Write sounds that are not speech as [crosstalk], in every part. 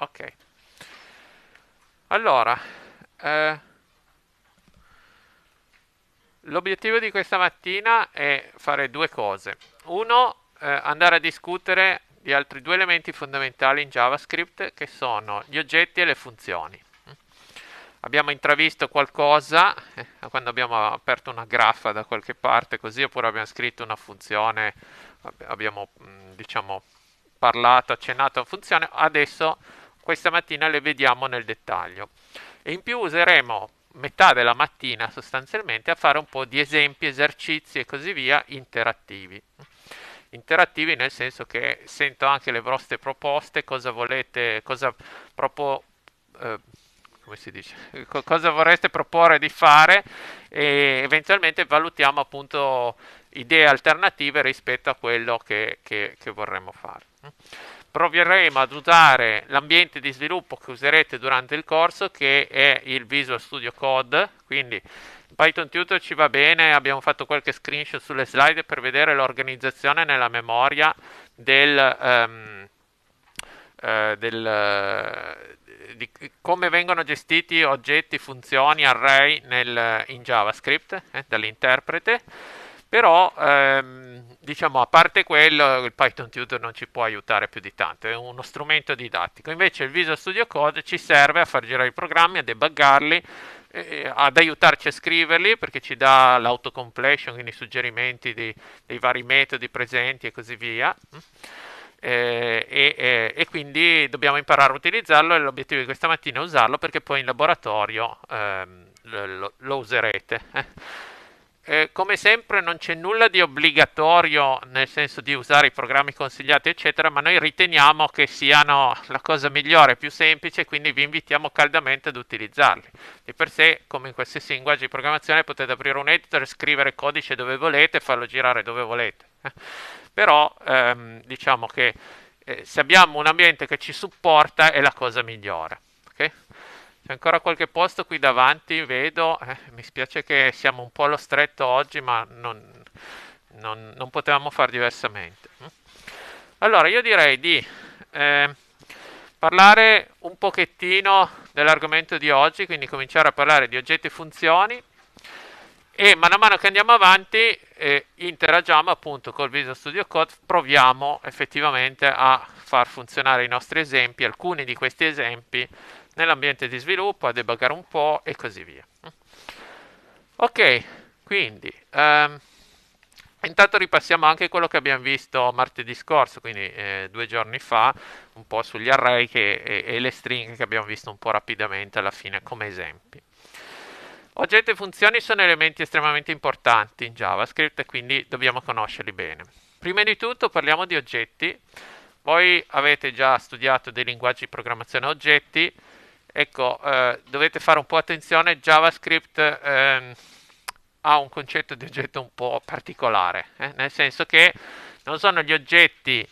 ok allora eh, l'obiettivo di questa mattina è fare due cose uno eh, andare a discutere di altri due elementi fondamentali in JavaScript che sono gli oggetti e le funzioni abbiamo intravisto qualcosa eh, quando abbiamo aperto una graffa da qualche parte così oppure abbiamo scritto una funzione abbiamo mm, diciamo parlato accennato a una funzione adesso questa mattina le vediamo nel dettaglio. E in più useremo metà della mattina sostanzialmente a fare un po' di esempi, esercizi e così via interattivi. Interattivi nel senso che sento anche le vostre proposte, cosa volete, cosa proprio... Eh, come si dice, cosa vorreste proporre di fare e eventualmente valutiamo appunto idee alternative rispetto a quello che, che, che vorremmo fare. Proveremo ad usare l'ambiente di sviluppo che userete durante il corso, che è il Visual Studio Code, quindi Python Tutor ci va bene, abbiamo fatto qualche screenshot sulle slide per vedere l'organizzazione nella memoria del, um, uh, del, uh, di come vengono gestiti oggetti, funzioni, array nel, in JavaScript eh, dall'interprete però ehm, diciamo a parte quello il Python Tutor non ci può aiutare più di tanto, è uno strumento didattico, invece il Visual Studio Code ci serve a far girare i programmi, a debuggarli, eh, ad aiutarci a scriverli perché ci dà l'autocompletion, quindi i suggerimenti di, dei vari metodi presenti e così via. Eh, eh, e, quindi dobbiamo imparare a utilizzarlo e l'obiettivo di questa mattina è usarlo perché poi in laboratorio ehm, lo, lo, userete. Eh, come sempre non c'è nulla di obbligatorio nel senso di usare i programmi consigliati eccetera ma noi riteniamo che siano la cosa migliore più semplice quindi vi invitiamo caldamente ad utilizzarli di per sé come in qualsiasi linguaggio di programmazione potete aprire un editor scrivere codice dove volete e farlo girare dove volete eh, [laughs] però ehm, diciamo che eh, se abbiamo un ambiente che ci supporta è la cosa migliore okay? C'è ancora qualche posto qui davanti, vedo. Eh, mi spiace che siamo un po' allo stretto oggi, ma non, non, non potevamo far diversamente. Mm. Allora, io direi di eh, parlare un pochettino dell'argomento di oggi, quindi cominciare a parlare di oggetti e funzioni. E man mano che andiamo avanti eh, interagiamo appunto col Visual Studio Code, proviamo effettivamente a far funzionare i nostri esempi, alcuni di questi esempi nell'ambiente di sviluppo, a debuggare un po' e così via. Ok, quindi ehm, intanto ripassiamo anche quello che abbiamo visto martedì scorso, quindi eh, due giorni fa, un po' sugli array che, e, e, le stringhe che abbiamo visto un po' rapidamente alla fine come esempi. Oggetti e funzioni sono elementi estremamente importanti in JavaScript e quindi dobbiamo conoscerli bene. Prima di tutto parliamo di oggetti, voi avete già studiato dei linguaggi di programmazione oggetti, ecco eh, dovete fare un po' attenzione JavaScript ehm, ha un concetto di oggetto un po' particolare eh? nel senso che non sono gli oggetti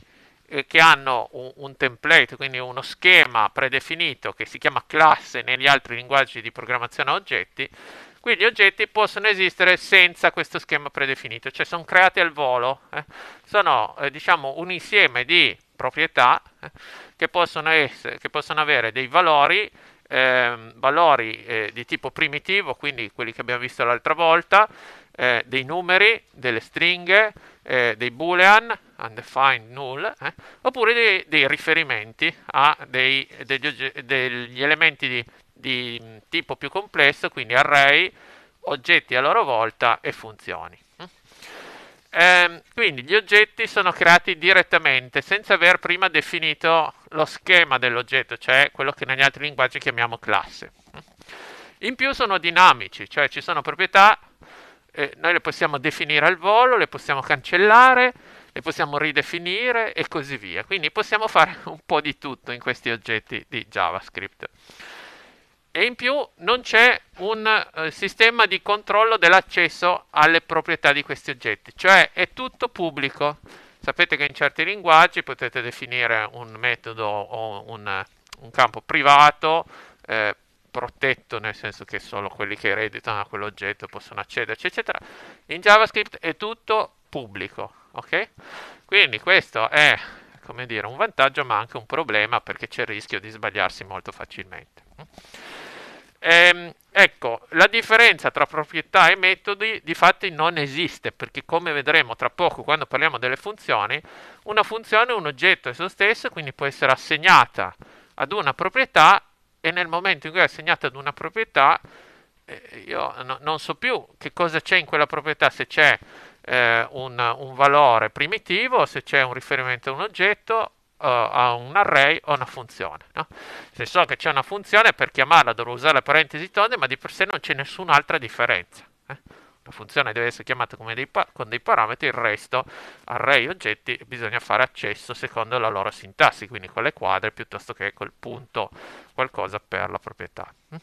eh, che hanno un, un, template quindi uno schema predefinito che si chiama classe negli altri linguaggi di programmazione a oggetti qui gli oggetti possono esistere senza questo schema predefinito cioè sono creati al volo eh, sono eh, diciamo un insieme di proprietà eh, che possono, essere, che possono avere dei valori, eh, valori eh, di tipo primitivo, quindi quelli che abbiamo visto l'altra volta, eh, dei numeri, delle stringhe, eh, dei boolean, undefined null, eh, oppure dei, dei, riferimenti a dei, degli, degli, elementi di, di mm, tipo più complesso, quindi array, oggetti a loro volta e funzioni. Ehm, quindi gli oggetti sono creati direttamente senza aver prima definito lo schema dell'oggetto, cioè quello che negli altri linguaggi chiamiamo classe. In più sono dinamici, cioè ci sono proprietà, eh, noi le possiamo definire al volo, le possiamo cancellare, le possiamo ridefinire e così via. Quindi possiamo fare un po' di tutto in questi oggetti di JavaScript e in più non c'è un eh, sistema di controllo dell'accesso alle proprietà di questi oggetti, cioè è tutto pubblico. Sapete che in certi linguaggi potete definire un metodo o un, un campo privato, eh, protetto nel senso che solo quelli che ereditano quell'oggetto possono accedere, eccetera. In JavaScript è tutto pubblico, ok? Quindi questo è, come dire, un vantaggio ma anche un problema perché c'è il rischio di sbagliarsi molto facilmente. Ehm, ecco, la differenza tra proprietà e metodi di fatti non esiste, perché come vedremo tra poco quando parliamo delle funzioni, una funzione è un oggetto esso stesso, quindi può essere assegnata ad una proprietà e nel momento in cui è assegnata ad una proprietà eh, io no, non so più che cosa c'è in quella proprietà, se c'è eh, un, un valore primitivo, se c'è un riferimento a un oggetto eh, a un array o una funzione. No? Se so che c'è una funzione, per chiamarla dovrò usare la parentesi tonde, ma di per sé non c'è nessun'altra differenza. Eh? La funzione deve essere chiamata dei con dei parametri, il resto, array oggetti, bisogna fare accesso secondo la loro sintassi, quindi con le quadre piuttosto che col punto qualcosa per la proprietà. Mm?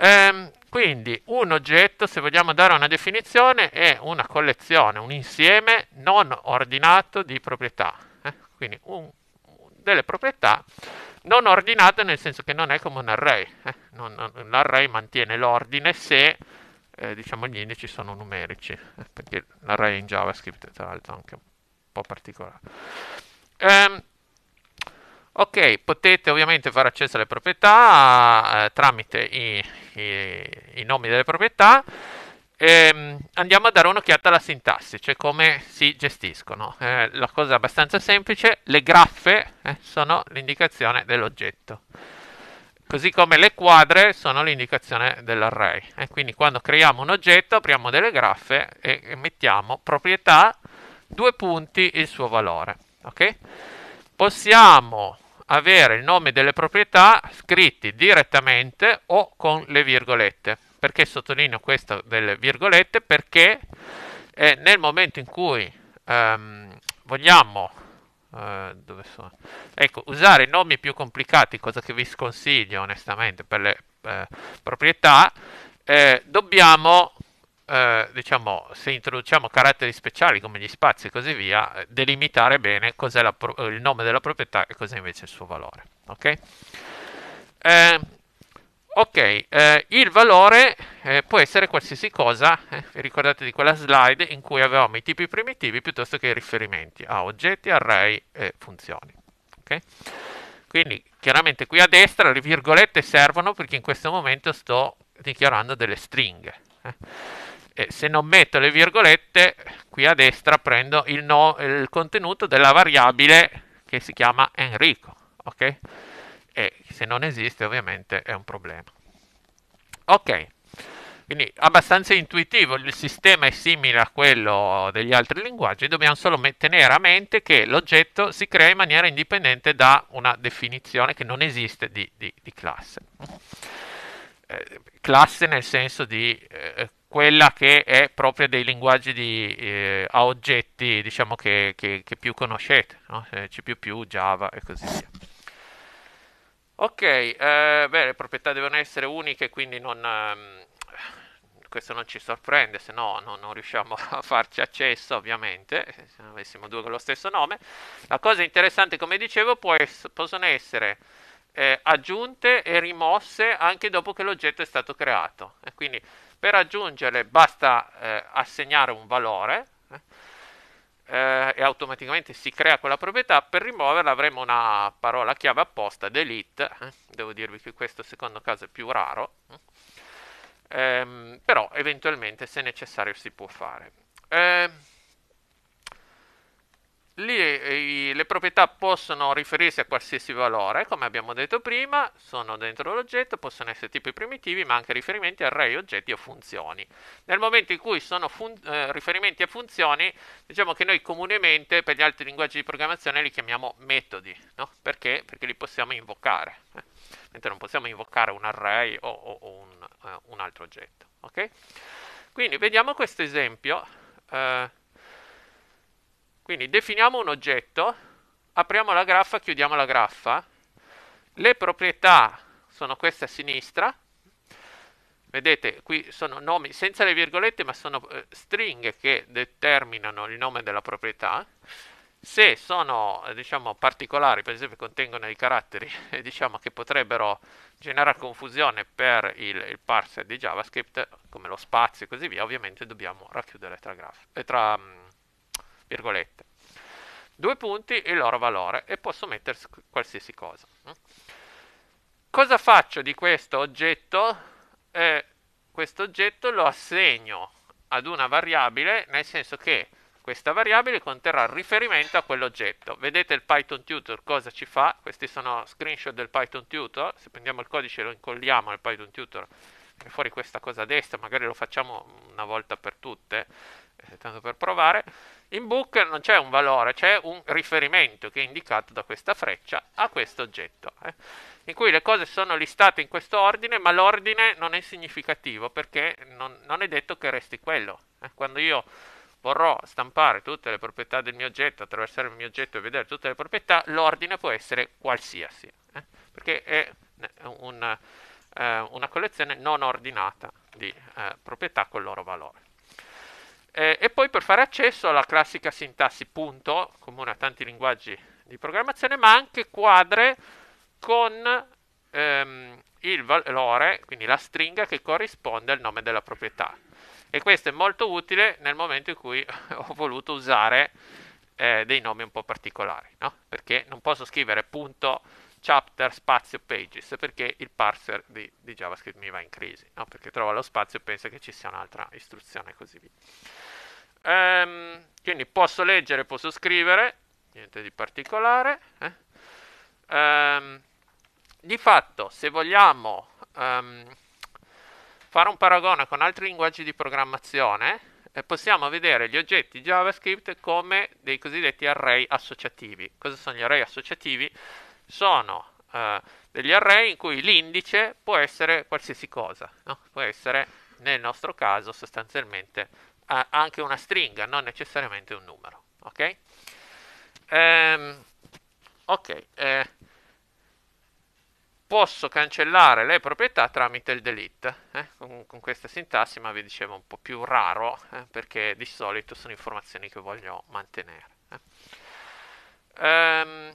Ehm, quindi un oggetto, se vogliamo dare una definizione, è una collezione, un insieme non ordinato di proprietà quindi un, delle proprietà non ordinate nel senso che non è come un array, eh? non, non, l'array mantiene l'ordine se eh, diciamo gli indici sono numerici, eh? perché l'array in JavaScript tra l'altro anche un po' particolare. Um, ok, potete ovviamente fare accesso alle proprietà eh, tramite i, i, i nomi delle proprietà ehm, andiamo a dare un'occhiata alla sintassi, cioè come si gestiscono. Eh, la cosa abbastanza semplice, le graffe eh, sono l'indicazione dell'oggetto. Così come le quadre sono l'indicazione dell'array. Eh, quindi quando creiamo un oggetto apriamo delle graffe e, e mettiamo proprietà, due punti il suo valore. Okay? Possiamo avere il nome delle proprietà scritti direttamente o con le virgolette. Perché sottolineo questo delle virgolette? Perché eh, nel momento in cui ehm, vogliamo eh, ecco, usare nomi più complicati, cosa che vi sconsiglio onestamente per le eh, proprietà, eh, dobbiamo eh, diciamo, se introduciamo caratteri speciali come gli spazi e così via, delimitare bene cos'è pro- il nome della proprietà e cos'è invece il suo valore. Ok? Eh, Ok, eh, il valore eh, può essere qualsiasi cosa, eh, ricordate di quella slide in cui avevamo i tipi primitivi piuttosto che i riferimenti a oggetti, array e funzioni. Okay? Quindi chiaramente qui a destra le virgolette servono perché in questo momento sto dichiarando delle stringhe. Eh. E se non metto le virgolette, qui a destra prendo il, no, il contenuto della variabile che si chiama Enrico. Okay? e se non esiste ovviamente è un problema. Ok, quindi abbastanza intuitivo, il sistema è simile a quello degli altri linguaggi, dobbiamo solo tenere a mente che l'oggetto si crea in maniera indipendente da una definizione che non esiste di, di, di classe. Eh, classe nel senso di eh, quella che è propria dei linguaggi di, eh, a oggetti diciamo che, che, che, più conoscete, no? Eh, C++, Java e così via. Ok, eh, beh, le proprietà devono essere uniche, quindi non, ehm, questo non ci sorprende, se no, no non riusciamo [laughs] a farci accesso, ovviamente, se ne avessimo due con lo stesso nome. La cosa interessante, come dicevo, può es- possono essere eh, aggiunte e rimosse anche dopo che l'oggetto è stato creato. E quindi per aggiungerle basta eh, assegnare un valore eh, eh, e automaticamente si crea quella proprietà, per rimuoverla avremo una parola chiave apposta, delete, eh? devo dirvi che questo secondo caso è più raro, eh? Ehm, però eventualmente se necessario si può fare. Ehm, Lì eh, le proprietà possono riferirsi a qualsiasi valore, come abbiamo detto prima, sono dentro l'oggetto, possono essere tipi primitivi, ma anche riferimenti a array, oggetti o funzioni. Nel momento in cui sono fun- eh, riferimenti a funzioni, diciamo che noi comunemente per gli altri linguaggi di programmazione li chiamiamo metodi, no? Perché? Perché li possiamo invocare, eh? mentre non possiamo invocare un array o, o, o un, eh, un, altro oggetto. Okay? Quindi vediamo questo esempio eh, quindi definiamo un oggetto, apriamo la graffa, chiudiamo la graffa. Le proprietà sono queste a sinistra. Vedete, qui sono nomi senza le virgolette, ma sono eh, stringhe che determinano il nome della proprietà. Se sono, eh, diciamo, particolari, per esempio contengono dei caratteri, [laughs] eh, diciamo, che potrebbero generare confusione per il, il, parser di JavaScript, come lo spazio e così via, ovviamente dobbiamo racchiudere tra, graf- eh, tra mm, virgolette. Due punti, e il loro valore, e posso mettere qualsiasi cosa. Cosa faccio di questo oggetto? Eh, questo oggetto lo assegno ad una variabile, nel senso che questa variabile conterrà il riferimento a quell'oggetto. Vedete il Python tutor cosa ci fa? Questi sono screenshot del Python tutor. Se prendiamo il codice e lo incolliamo al Python tutor, viene fuori questa cosa a destra, magari lo facciamo una volta per tutte, eh, tanto per provare. In book non c'è un valore, c'è un riferimento che è indicato da questa freccia a questo oggetto, eh? in cui le cose sono listate in questo ordine, ma l'ordine non è significativo perché non, non è detto che resti quello. Eh? Quando io vorrò stampare tutte le proprietà del mio oggetto, attraversare il mio oggetto e vedere tutte le proprietà, l'ordine può essere qualsiasi, eh? perché è un, eh, una collezione non ordinata di eh, proprietà con il loro valore. Eh, e poi per fare accesso alla classica sintassi punto, comune a tanti linguaggi di programmazione, ma anche quadre con ehm, il valore, quindi la stringa che corrisponde al nome della proprietà. E questo è molto utile nel momento in cui [laughs] ho voluto usare eh, dei nomi un po' particolari, no? perché non posso scrivere punto chapter spazio pages perché il parser di, di JavaScript mi va in crisi, no? perché trova lo spazio e pensa che ci sia un'altra istruzione e così via. Ehm, quindi posso leggere, posso scrivere, niente di particolare. Eh? Ehm, di fatto, se vogliamo um, fare un paragone con altri linguaggi di programmazione, eh, possiamo vedere gli oggetti JavaScript come dei cosiddetti array associativi. Cosa sono gli array associativi? sono eh, degli array in cui l'indice può essere qualsiasi cosa, no? può essere nel nostro caso sostanzialmente eh, anche una stringa, non necessariamente un numero. Ok? Ehm, ok. Eh, posso cancellare le proprietà tramite il delete. Eh? Con, con, questa sintassi, ma vi dicevo un po' più raro, eh? perché di solito sono informazioni che voglio mantenere. Eh? Ehm,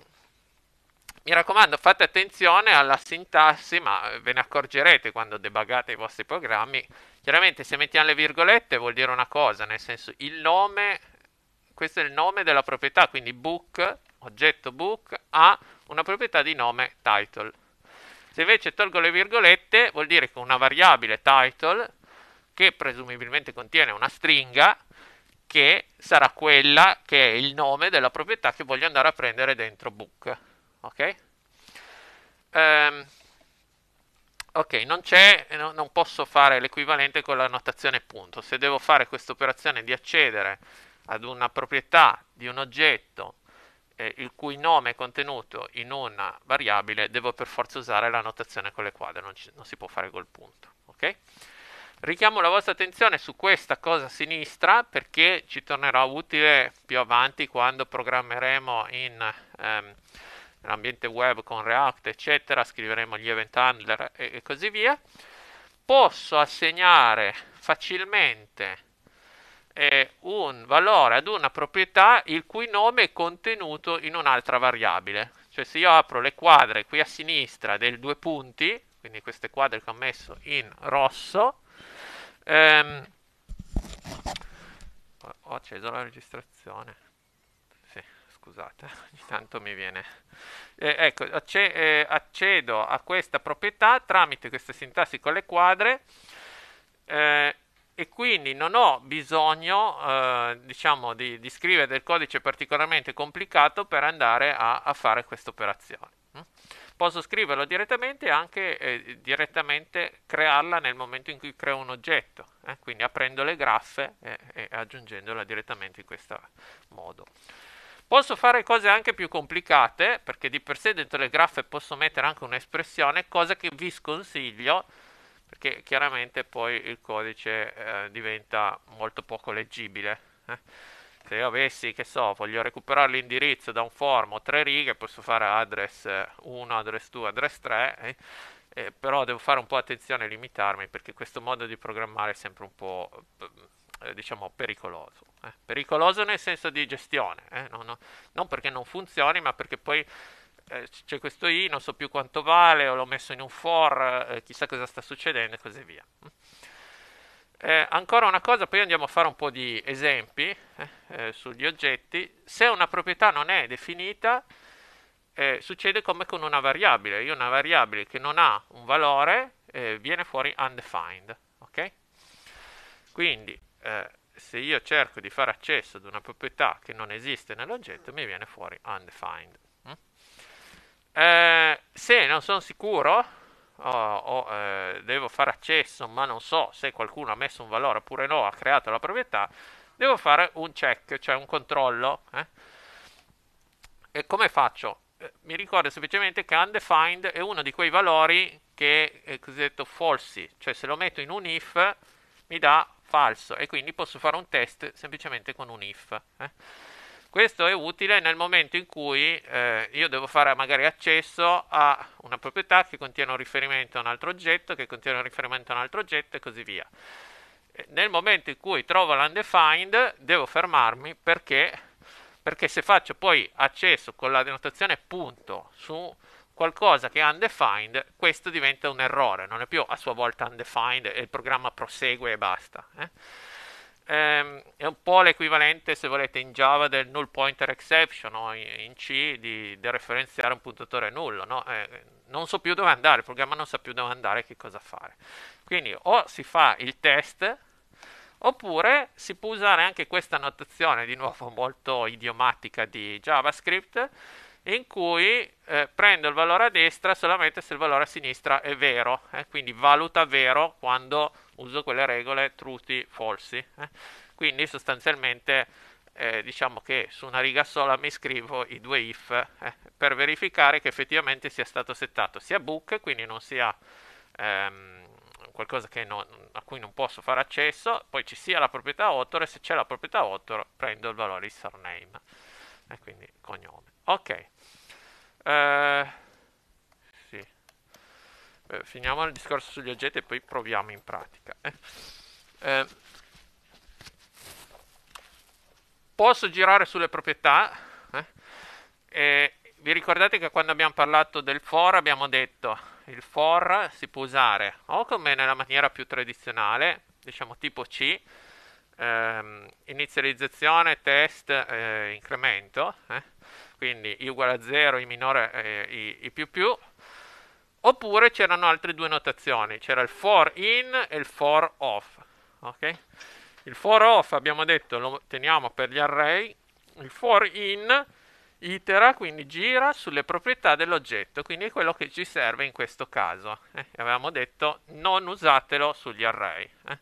mi raccomando, fate attenzione alla sintassi, ma eh, ve ne accorgerete quando debuggate i vostri programmi. Chiaramente se mettiamo le virgolette vuol dire una cosa, nel senso il nome, questo è il nome della proprietà, quindi book, oggetto book, ha una proprietà di nome title. Se invece tolgo le virgolette vuol dire che una variabile title, che presumibilmente contiene una stringa, che sarà quella che è il nome della proprietà che voglio andare a prendere dentro book ok? Um, ok, non c'è, eh, no, non posso fare l'equivalente con la notazione punto. Se devo fare questa operazione di accedere ad una proprietà di un oggetto eh, il cui nome è contenuto in una variabile, devo per forza usare la notazione con le quadre, non, ci, non si può fare col punto, ok? Richiamo la vostra attenzione su questa cosa a sinistra perché ci tornerà utile più avanti quando programmeremo in... Ehm, l'ambiente web con React, eccetera, scriveremo gli event handler e, e così via. Posso assegnare facilmente eh, un valore ad una proprietà il cui nome è contenuto in un'altra variabile. Cioè se io apro le quadre qui a sinistra del due punti, quindi queste quadre che ho messo in rosso, ehm, ho acceso la registrazione. Sì, scusate, [laughs] ogni tanto mi viene eh, ecco, eh, accedo a questa proprietà tramite questa sintassi con le quadre eh, e quindi non ho bisogno eh, diciamo di, di, scrivere del codice particolarmente complicato per andare a, a fare questa operazione mm? posso scriverlo direttamente e anche eh, direttamente crearla nel momento in cui creo un oggetto eh? quindi aprendo le graffe e, eh, e aggiungendola direttamente in questo modo Posso fare cose anche più complicate, perché di per sé dentro le graffe posso mettere anche un'espressione, cosa che vi sconsiglio, perché chiaramente poi il codice eh, diventa molto poco leggibile. Eh. Se io avessi, che so, voglio recuperare l'indirizzo da un form o tre righe, posso fare address 1, eh, address 2, address 3, eh. Eh, però devo fare un po' attenzione e limitarmi perché questo modo di programmare è sempre un po' Eh, diciamo pericoloso. Eh. Pericoloso nel senso di gestione, eh. non, non, non perché non funzioni, ma perché poi eh, c'è questo i, non so più quanto vale, o l'ho messo in un for, eh, chissà cosa sta succedendo e così via. Mm. Eh, ancora una cosa, poi andiamo a fare un po' di esempi eh, eh, sugli oggetti. Se una proprietà non è definita, succede come con una variabile. Io una variabile che non ha un valore viene fuori undefined. Okay? Quindi eh, se io cerco di fare accesso ad una proprietà che non esiste nell'oggetto, mi viene fuori undefined. Mm? Eh, se non sono sicuro o, o eh, devo fare accesso, ma non so se qualcuno ha messo un valore oppure no, ha creato la proprietà, devo fare un check, cioè un controllo. Eh? E come faccio? Eh, mi ricordo semplicemente che undefined è uno di quei valori che è cosiddetto falsi, cioè se lo metto in un if mi dà falso e quindi posso fare un test semplicemente con un if. Eh? Questo è utile nel momento in cui eh, io devo fare magari accesso a una proprietà che contiene un riferimento a un altro oggetto, che contiene un riferimento a un altro oggetto e così via. Nel momento in cui trovo l'undefined devo fermarmi perché, perché se faccio poi accesso con la denotazione punto su qualcosa che è undefined, questo diventa un errore, non è più a sua volta undefined e il programma prosegue e basta. Eh? Ehm, è un po' l'equivalente, se volete, in Java del null pointer exception o in C di, dereferenziare un puntatore nullo. No? Eh, non so più dove andare, il programma non sa più dove andare che cosa fare. Quindi o si fa il test oppure si può usare anche questa notazione, di nuovo molto idiomatica di JavaScript, in cui eh, prendo il valore a destra solamente se il valore a sinistra è vero, eh? quindi valuta vero quando uso quelle regole truti falsi. Eh? Quindi sostanzialmente eh, diciamo che su una riga sola mi scrivo i due if eh, per verificare che effettivamente sia stato settato sia book, quindi non sia ehm, qualcosa non, a cui non posso fare accesso, poi ci sia la proprietà author e se c'è la proprietà author prendo il valore di surname e quindi cognome. Ok. Eh, sì. Beh, finiamo il discorso sugli oggetti e poi proviamo in pratica. Eh. Eh, posso girare sulle proprietà? Eh? vi ricordate che quando abbiamo parlato del for abbiamo detto il for si può usare o come nella maniera più tradizionale, diciamo tipo C, ehm, inizializzazione, test, eh, incremento, eh? quindi i uguale a 0, i minore, eh, i, i più più, oppure c'erano altre due notazioni, c'era il for in e il for off. Okay? Il for off abbiamo detto lo teniamo per gli array, il for in itera, quindi gira sulle proprietà dell'oggetto, quindi è quello che ci serve in questo caso. Eh? Avevamo detto non usatelo sugli array. Eh?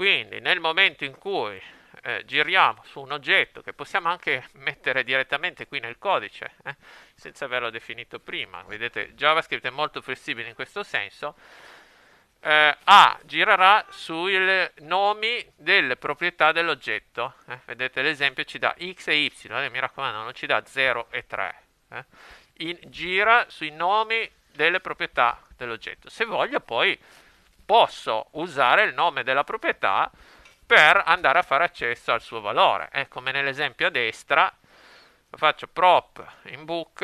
Quindi nel momento in cui eh, giriamo su un oggetto che possiamo anche mettere direttamente qui nel codice, eh, senza averlo definito prima, vedete JavaScript è molto flessibile in questo senso, eh, A girerà sui nomi delle proprietà dell'oggetto, eh, vedete l'esempio ci dà X e Y, eh, mi raccomando non ci dà 0 e 3, eh, in, gira sui nomi delle proprietà dell'oggetto. Se voglio poi posso usare il nome della proprietà per andare a fare accesso al suo valore. Eh, come nell'esempio a destra, faccio prop in book,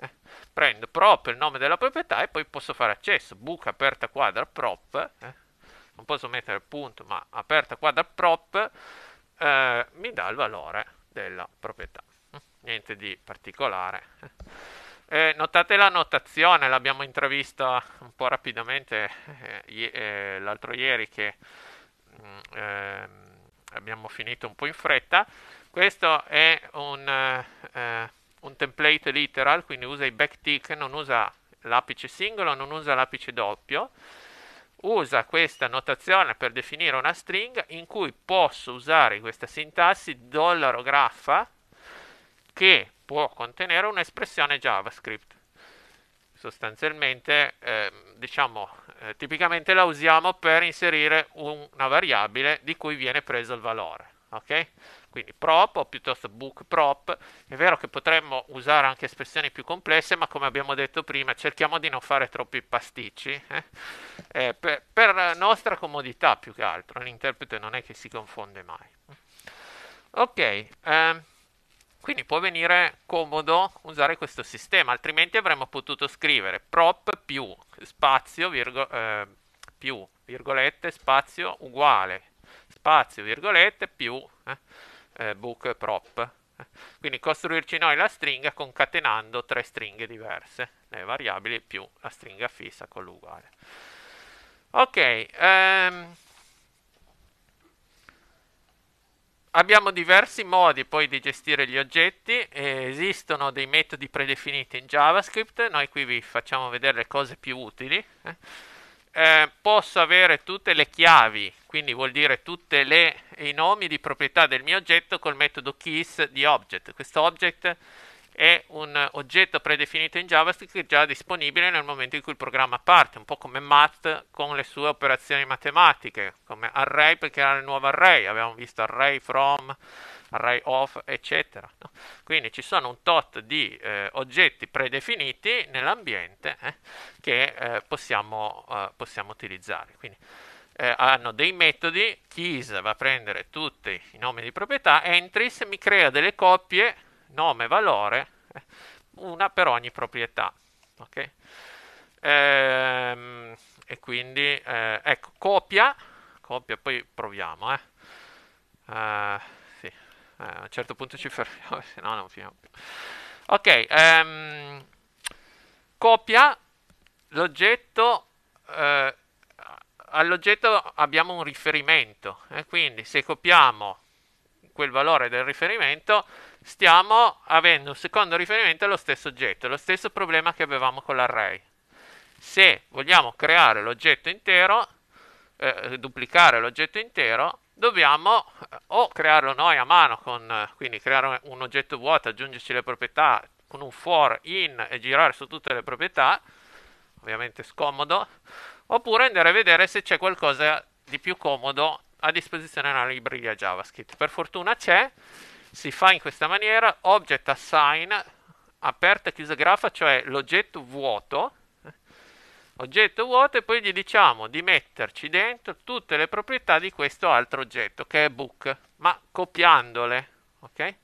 eh, prendo prop il nome della proprietà e poi posso fare accesso, book aperta quadra prop, eh, non posso mettere punto, ma aperta quadra prop eh, mi dà il valore della proprietà. Niente di particolare. Eh, notate la notazione, l'abbiamo intravista un po' rapidamente eh, eh, l'altro ieri che mm, ehm, abbiamo finito un po' in fretta. Questo è un, eh, un template literal, quindi usa i backtick, non usa l'apice singolo, non usa l'apice doppio. Usa questa notazione per definire una stringa in cui posso usare questa sintassi dollaro graffa che può contenere un'espressione JavaScript. Sostanzialmente, eh, diciamo, eh, tipicamente la usiamo per inserire un, una variabile di cui viene preso il valore. Okay? Quindi prop o piuttosto book prop. È vero che potremmo usare anche espressioni più complesse, ma come abbiamo detto prima, cerchiamo di non fare troppi pasticci. Eh? Eh, per, per, nostra comodità più che altro, l'interprete non è che si confonde mai. Ok. Um. Quindi può venire comodo usare questo sistema, altrimenti avremmo potuto scrivere prop più spazio, virgo, eh, più virgolette, spazio uguale, spazio, virgolette, più eh, eh book prop. Quindi costruirci noi la stringa concatenando tre stringhe diverse, le variabili più la stringa fissa con l'uguale. Ok, ehm, abbiamo diversi modi poi di gestire gli oggetti, eh, esistono dei metodi predefiniti in JavaScript, noi qui vi facciamo vedere le cose più utili. Eh, eh posso avere tutte le chiavi, quindi vuol dire tutti i nomi di proprietà del mio oggetto col metodo keys di object. Questo object è un oggetto predefinito in JavaScript che è già disponibile nel momento in cui il programma parte, un po' come math con le sue operazioni matematiche, come array per creare il nuovo array, abbiamo visto array from, array of, eccetera. No? Quindi ci sono un tot di eh, oggetti predefiniti nell'ambiente eh, che eh, possiamo, eh, possiamo, utilizzare. Quindi, eh, hanno dei metodi, keys va a prendere tutti i nomi di proprietà, entries mi crea delle coppie nome, valore, una per ogni proprietà. Okay? Ehm, e quindi, eh, ecco, copia, copia, poi proviamo. Eh. Eh, sì, eh, a un certo punto ci fermiamo, [laughs] se no non finiamo più. Ok, ehm, copia l'oggetto. Eh, all'oggetto abbiamo un riferimento, eh, quindi se copiamo quel valore del riferimento stiamo avendo un secondo riferimento allo stesso oggetto, lo stesso problema che avevamo con l'array. Se vogliamo creare l'oggetto intero, eh, duplicare l'oggetto intero, dobbiamo eh, o crearlo noi a mano, con, eh, quindi creare un oggetto vuoto, aggiungerci le proprietà con un for in e girare su tutte le proprietà, ovviamente scomodo, oppure andare a vedere se c'è qualcosa di più comodo a disposizione nella libreria JavaScript. Per fortuna c'è, si fa in questa maniera object assign aperta e chiusa graffa, cioè l'oggetto vuoto, oggetto vuoto e poi gli diciamo di metterci dentro tutte le proprietà di questo altro oggetto che è book, ma copiandole, ok?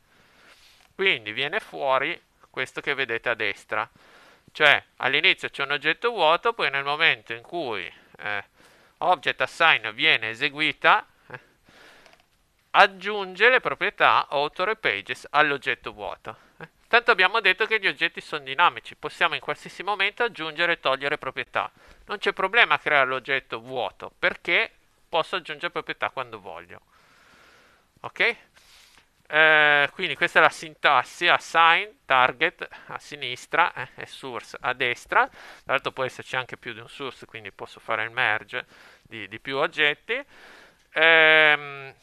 Quindi viene fuori questo che vedete a destra, cioè all'inizio c'è un oggetto vuoto, poi nel momento in cui eh, object assign viene eseguita aggiunge le proprietà author e pages all'oggetto vuoto. Eh, tanto abbiamo detto che gli oggetti sono dinamici, possiamo in qualsiasi momento aggiungere e togliere proprietà. Non c'è problema a creare l'oggetto vuoto perché posso aggiungere proprietà quando voglio. Ok? Eh, quindi questa è la sintassi assign target a sinistra eh, e source a destra tra l'altro può esserci anche più di un source quindi posso fare il merge di, di più oggetti eh,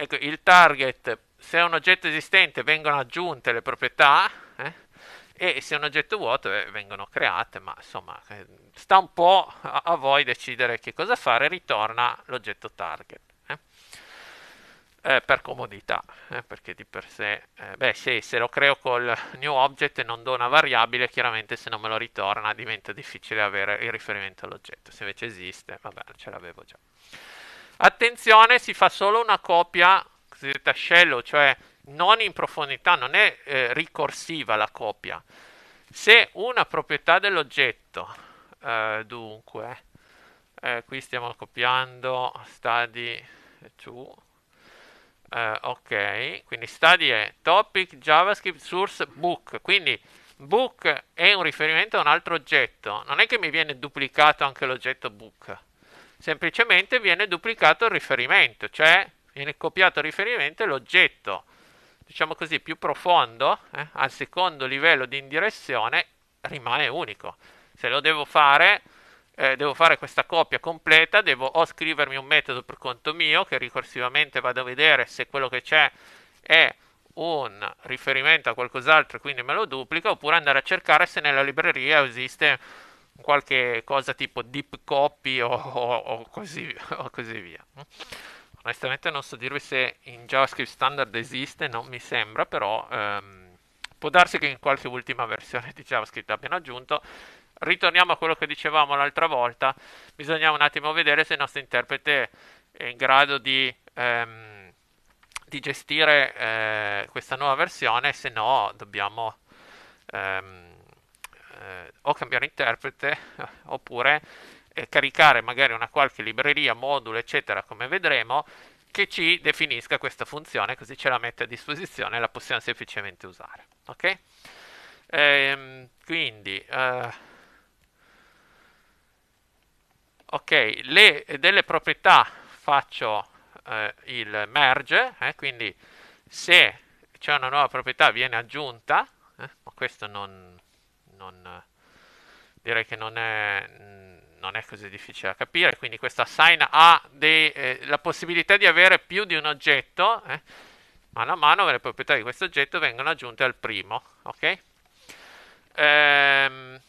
Ecco, il target, se è un oggetto esistente vengono aggiunte le proprietà eh? e se è un oggetto vuoto eh, vengono create, ma insomma eh, sta un po' a, a, voi decidere che cosa fare, ritorna l'oggetto target. Eh. Eh, per comodità, eh, perché di per sé, beh sì, se lo creo col new object e non do una variabile, chiaramente se non me lo ritorna diventa difficile avere il riferimento all'oggetto, se invece esiste, vabbè, ce l'avevo già. Attenzione, si fa solo una copia cosiddetta shallow, cioè non in profondità, non è eh, ricorsiva la copia. Se una proprietà dell'oggetto, eh, dunque, eh, qui stiamo copiando study 2, eh, ok, quindi study è topic javascript source book, quindi book è un riferimento a un altro oggetto, non è che mi viene duplicato anche l'oggetto book semplicemente viene duplicato il riferimento, cioè viene copiato il riferimento e l'oggetto, diciamo così, più profondo, eh, al secondo livello di indirezione, rimane unico. Se lo devo fare, eh, devo fare questa copia completa, devo o scrivermi un metodo per conto mio, che ricorsivamente vado a vedere se quello che c'è è un riferimento a qualcos'altro, quindi me lo duplica, oppure andare a cercare se nella libreria esiste qualche cosa tipo deep copy o, o, o, così, o così via. Onestamente non so dirvi se in JavaScript standard esiste, non mi sembra, però ehm, può darsi che in qualche ultima versione di JavaScript abbiano aggiunto. Ritorniamo a quello che dicevamo l'altra volta, bisogna un attimo vedere se il nostro interprete è in grado di, ehm, di gestire eh, questa nuova versione, se no dobbiamo... Ehm, eh, o cambiare interprete [laughs] oppure eh, caricare magari una qualche libreria, modulo, eccetera, come vedremo, che ci definisca questa funzione, così ce la mette a disposizione e la possiamo semplicemente usare. Ok? Ehm, quindi, eh, ok, le, delle proprietà faccio eh, il merge, eh, quindi se c'è una nuova proprietà viene aggiunta, eh, ma questo non, non, direi che non è, mm, non è, così difficile da capire. Quindi questa assign ha dei, eh, la possibilità di avere più di un oggetto. Eh. Mano a mano le proprietà di questo oggetto vengono aggiunte al primo. Ok? Ehm,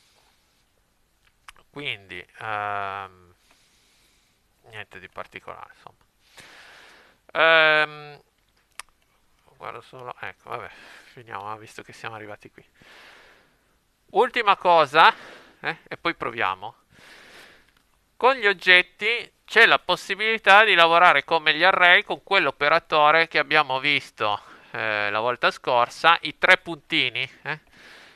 quindi ehm, niente di particolare, insomma. Ehm, guardo solo, ecco, vabbè, finiamo, visto che siamo arrivati qui. Ultima cosa, eh, e poi proviamo. Con gli oggetti c'è la possibilità di lavorare come gli array con quell'operatore che abbiamo visto eh, la volta scorsa, i tre puntini. Eh?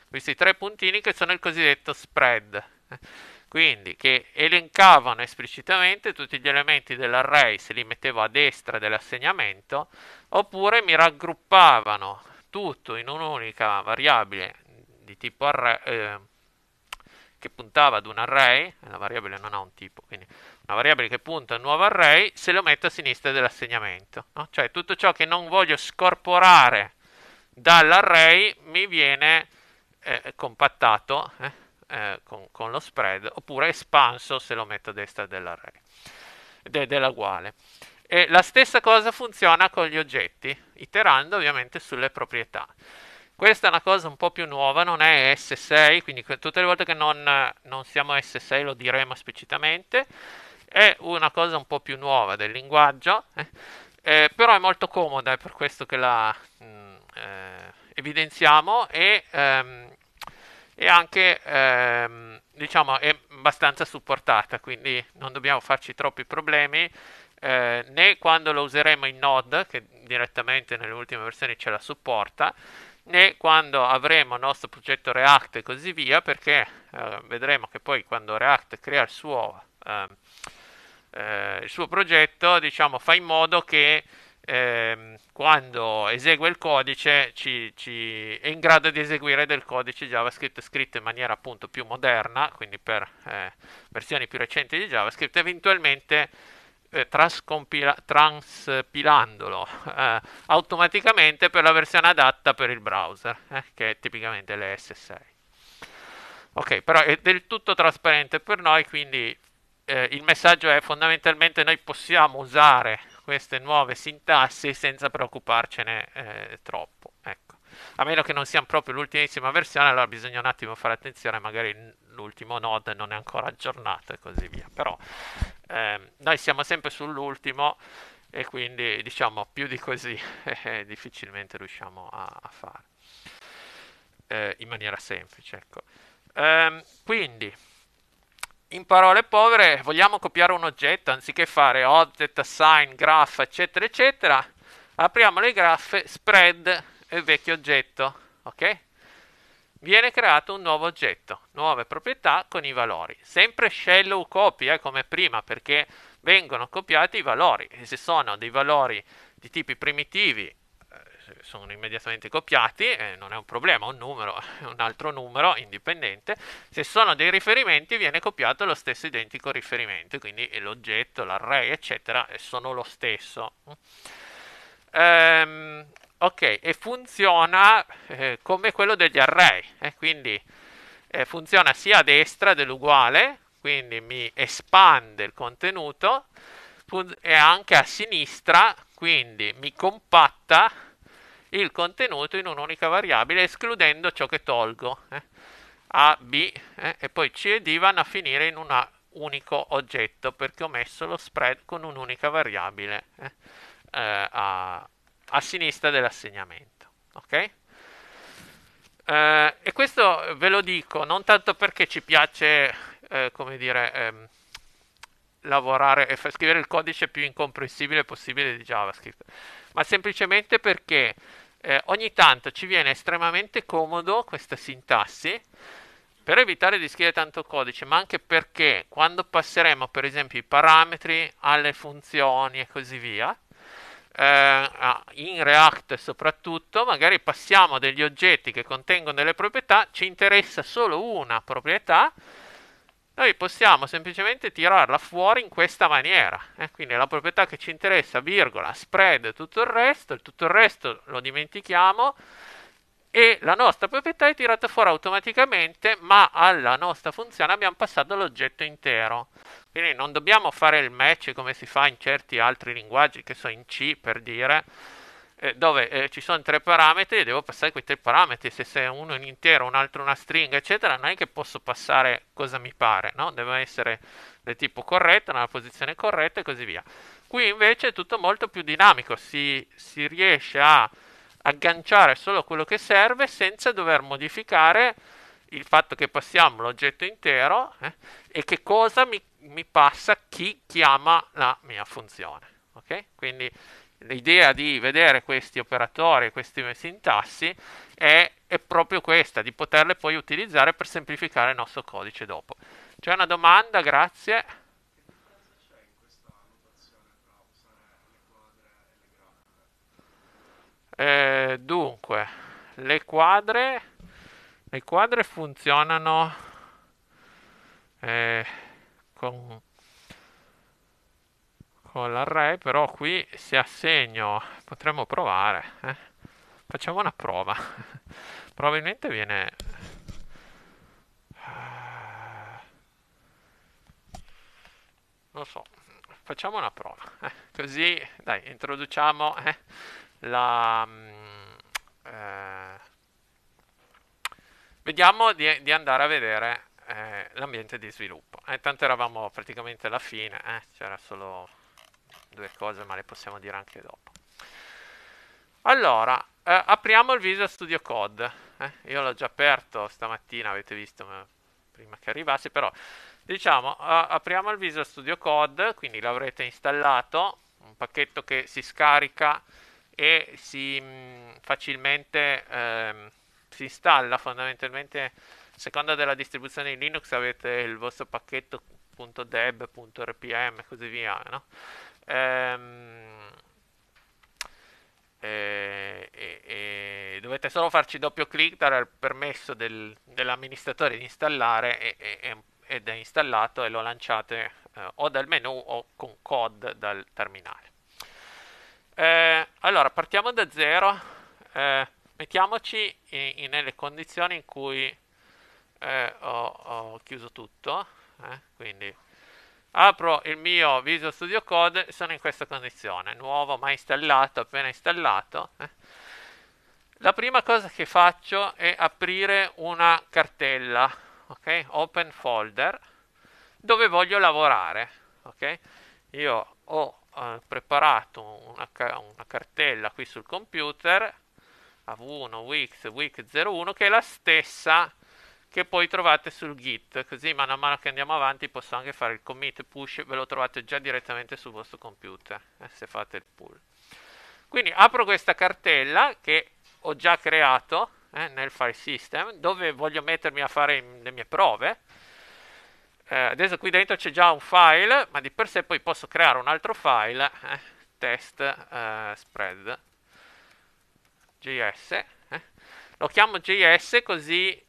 Questi tre puntini che sono il cosiddetto spread. Eh. Quindi che elencavano esplicitamente tutti gli elementi dell'array se li mettevo a destra dell'assegnamento, oppure mi raggruppavano tutto in un'unica variabile di tipo array, eh, che puntava ad un array, la variabile non ha un tipo, quindi una variabile che punta a un nuovo array, se lo metto a sinistra dell'assegnamento. No? Cioè tutto ciò che non voglio scorporare dall'array mi viene eh, compattato eh, eh con, con, lo spread, oppure espanso se lo metto a destra dell'array, de, uguale. E la stessa cosa funziona con gli oggetti, iterando ovviamente sulle proprietà. Questa è una cosa un po' più nuova, non è S6, quindi tutte le volte che non, non siamo S6 lo diremo esplicitamente. È una cosa un po' più nuova del linguaggio, eh? Eh, però è molto comoda, è per questo che la mh, mm, eh, evidenziamo e, ehm, anche ehm, diciamo è abbastanza supportata, quindi non dobbiamo farci troppi problemi. Eh, né quando lo useremo in Node, che direttamente nelle ultime versioni ce la supporta, né quando avremo il nostro progetto React e così via, perché eh, vedremo che poi quando React crea il suo, eh, eh, il suo progetto, diciamo, fa in modo che ehm, quando esegue il codice ci, ci è in grado di eseguire del codice JavaScript scritto in maniera appunto più moderna, quindi per eh, versioni più recenti di JavaScript, eventualmente eh, transpilandolo eh, automaticamente per la versione adatta per il browser, eh, che è tipicamente l'ES6. Ok, però è del tutto trasparente per noi, quindi eh, il messaggio è fondamentalmente noi possiamo usare queste nuove sintassi senza preoccuparcene eh, troppo. Ecco a meno che non sia proprio l'ultimissima versione, allora bisogna un attimo fare attenzione, magari l'ultimo node non è ancora aggiornato e così via. Però ehm, noi siamo sempre sull'ultimo e quindi diciamo più di così [laughs] eh, difficilmente riusciamo a, a fare eh, in maniera semplice. Ecco. Ehm, quindi in parole povere, vogliamo copiare un oggetto anziché fare object, assign, graph, eccetera, eccetera. Apriamo le graffe, spread il vecchio oggetto, ok? Viene creato un nuovo oggetto, nuove proprietà con i valori. Sempre shallow copy, eh, come prima, perché vengono copiati i valori. E se sono dei valori di tipi primitivi, eh, sono immediatamente copiati, eh, non è un problema, un numero è [laughs] un altro numero indipendente. Se sono dei riferimenti, viene copiato lo stesso identico riferimento, quindi l'oggetto, l'array, eccetera, sono lo stesso. Ehm, Ok, e funziona eh, come quello degli array, eh, quindi eh, funziona sia a destra dell'uguale, quindi mi espande il contenuto, e anche a sinistra, quindi mi compatta il contenuto in un'unica variabile, escludendo ciò che tolgo. Eh, a, B eh, e poi C e D vanno a finire in un unico oggetto, perché ho messo lo spread con un'unica variabile eh, a, a sinistra dell'assegnamento. Ok? Eh, e questo ve lo dico non tanto perché ci piace, eh, come dire, ehm, lavorare e scrivere il codice più incomprensibile possibile di JavaScript, ma semplicemente perché eh, ogni tanto ci viene estremamente comodo questa sintassi per evitare di scrivere tanto codice, ma anche perché quando passeremo per esempio i parametri alle funzioni e così via, eh, in React soprattutto, magari passiamo degli oggetti che contengono delle proprietà, ci interessa solo una proprietà, noi possiamo semplicemente tirarla fuori in questa maniera. Eh? Quindi la proprietà che ci interessa, virgola, spread, tutto il resto, tutto il resto lo dimentichiamo e la nostra proprietà è tirata fuori automaticamente, ma alla nostra funzione abbiamo passato l'oggetto intero. Quindi non dobbiamo fare il match come si fa in certi altri linguaggi, che so in C per dire, eh, dove eh, ci sono tre parametri e devo passare quei tre parametri. Se c'è uno un intero, un altro una stringa, eccetera, non è che posso passare cosa mi pare, no? Deve essere del tipo corretto, nella posizione corretta e così via. Qui invece è tutto molto più dinamico, si, si riesce a agganciare solo quello che serve senza dover modificare il fatto che passiamo l'oggetto intero eh, e che cosa mi, mi, passa chi chiama la mia funzione. Okay? Quindi l'idea di vedere questi operatori, queste sintassi è, è proprio questa, di poterle poi utilizzare per semplificare il nostro codice dopo. C'è una domanda? Grazie. Eh, dunque, le quadre, le quadre funzionano eh, con, con l'array, però qui se assegno, potremmo provare, eh? facciamo una prova, [laughs] probabilmente viene... Eh, non so, facciamo una prova, eh. così dai, introduciamo eh, la... Mm, eh, vediamo di, di, andare a vedere eh, l'ambiente di sviluppo. Eh, tanto eravamo praticamente alla fine, eh, c'era solo due cose, ma le possiamo dire anche dopo. Allora, eh, apriamo il Visual Studio Code. Eh. io l'ho già aperto stamattina, avete visto prima che arrivasse, però diciamo, apriamo il Visual Studio Code, quindi l'avrete installato, un pacchetto che si scarica e si mh, mm, facilmente ehm, si installa fondamentalmente a seconda della distribuzione di Linux avete il vostro pacchetto.deb.rpm e così via no? ehm, e, e, e dovete solo farci doppio clic dare il permesso del, dell'amministratore di installare ed è installato e lo lanciate eh, o dal menu o con code dal terminale eh, allora, partiamo da zero. Eh, mettiamoci in, in, nelle condizioni in cui eh, ho, ho, chiuso tutto. Eh, quindi apro il mio Visual Studio Code e sono in questa condizione. Nuovo, mai installato, appena installato. Eh. La prima cosa che faccio è aprire una cartella, ok? Open folder, dove voglio lavorare, ok? Io ho preparato una, una cartella qui sul computer AV1, Wix, Wix01 che è la stessa che poi trovate sul git così mano a mano che andiamo avanti posso anche fare il commit push ve lo trovate già direttamente sul vostro computer eh, se fate il pull quindi apro questa cartella che ho già creato eh, nel file system dove voglio mettermi a fare le mie prove eh, adesso qui dentro c'è già un file, ma di per sé poi posso creare un altro file, eh, test eh, spread js, eh. lo chiamo js così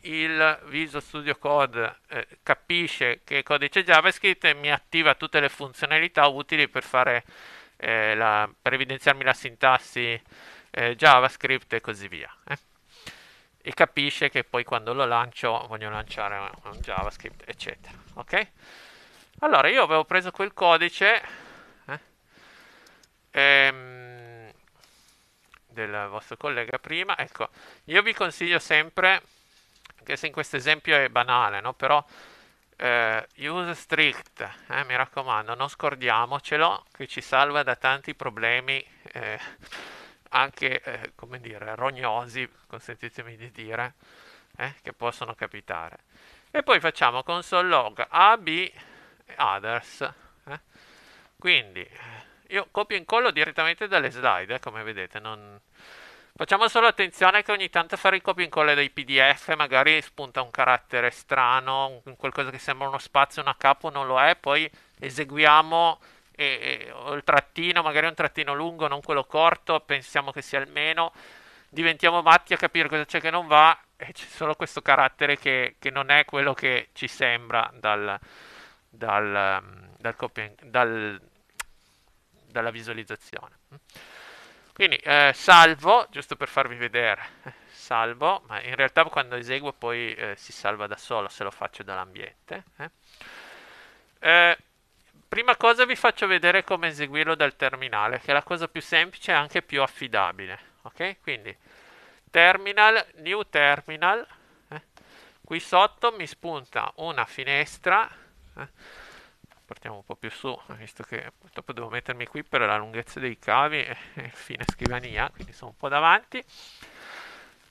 il Visual Studio Code eh, capisce che codice JavaScript e mi attiva tutte le funzionalità utili per, fare, eh, la, per evidenziarmi la sintassi JavaScript e così via e capisce che poi quando lo lancio voglio lanciare un JavaScript, eccetera. Ok? Allora io avevo preso quel codice eh, ehm, del vostro collega prima. Ecco, io vi consiglio sempre, anche se in questo esempio è banale, no? Però eh, use strict, eh, mi raccomando, non scordiamocelo, che ci salva da tanti problemi. Eh, anche, eh, come dire, rognosi, consentitemi di dire, eh, che possono capitare. E poi facciamo console log AB e others. Eh. Quindi eh, io copio e incollo direttamente dalle slide, eh, come vedete. Non... Facciamo solo attenzione che ogni tanto fare il copia e incolla dei PDF magari spunta un carattere strano, un, qualcosa che sembra uno spazio, una capo, non lo è, poi eseguiamo e, e il trattino, magari un trattino lungo, non quello corto, pensiamo che sia almeno, diventiamo matti a capire cosa c'è che non va e c'è solo questo carattere che, che non è quello che ci sembra dal, dal, dal, dalla visualizzazione. Quindi eh, salvo, giusto per farvi vedere, salvo, ma in realtà quando eseguo poi eh, si salva da solo se lo faccio dall'ambiente. Eh. eh prima cosa vi faccio vedere come eseguirlo dal terminale, che è la cosa più semplice e anche più affidabile. Ok? Quindi terminal, new terminal, eh? qui sotto mi spunta una finestra, eh? partiamo un po' più su, visto che purtroppo devo mettermi qui per la lunghezza dei cavi e fine scrivania, quindi sono un po' davanti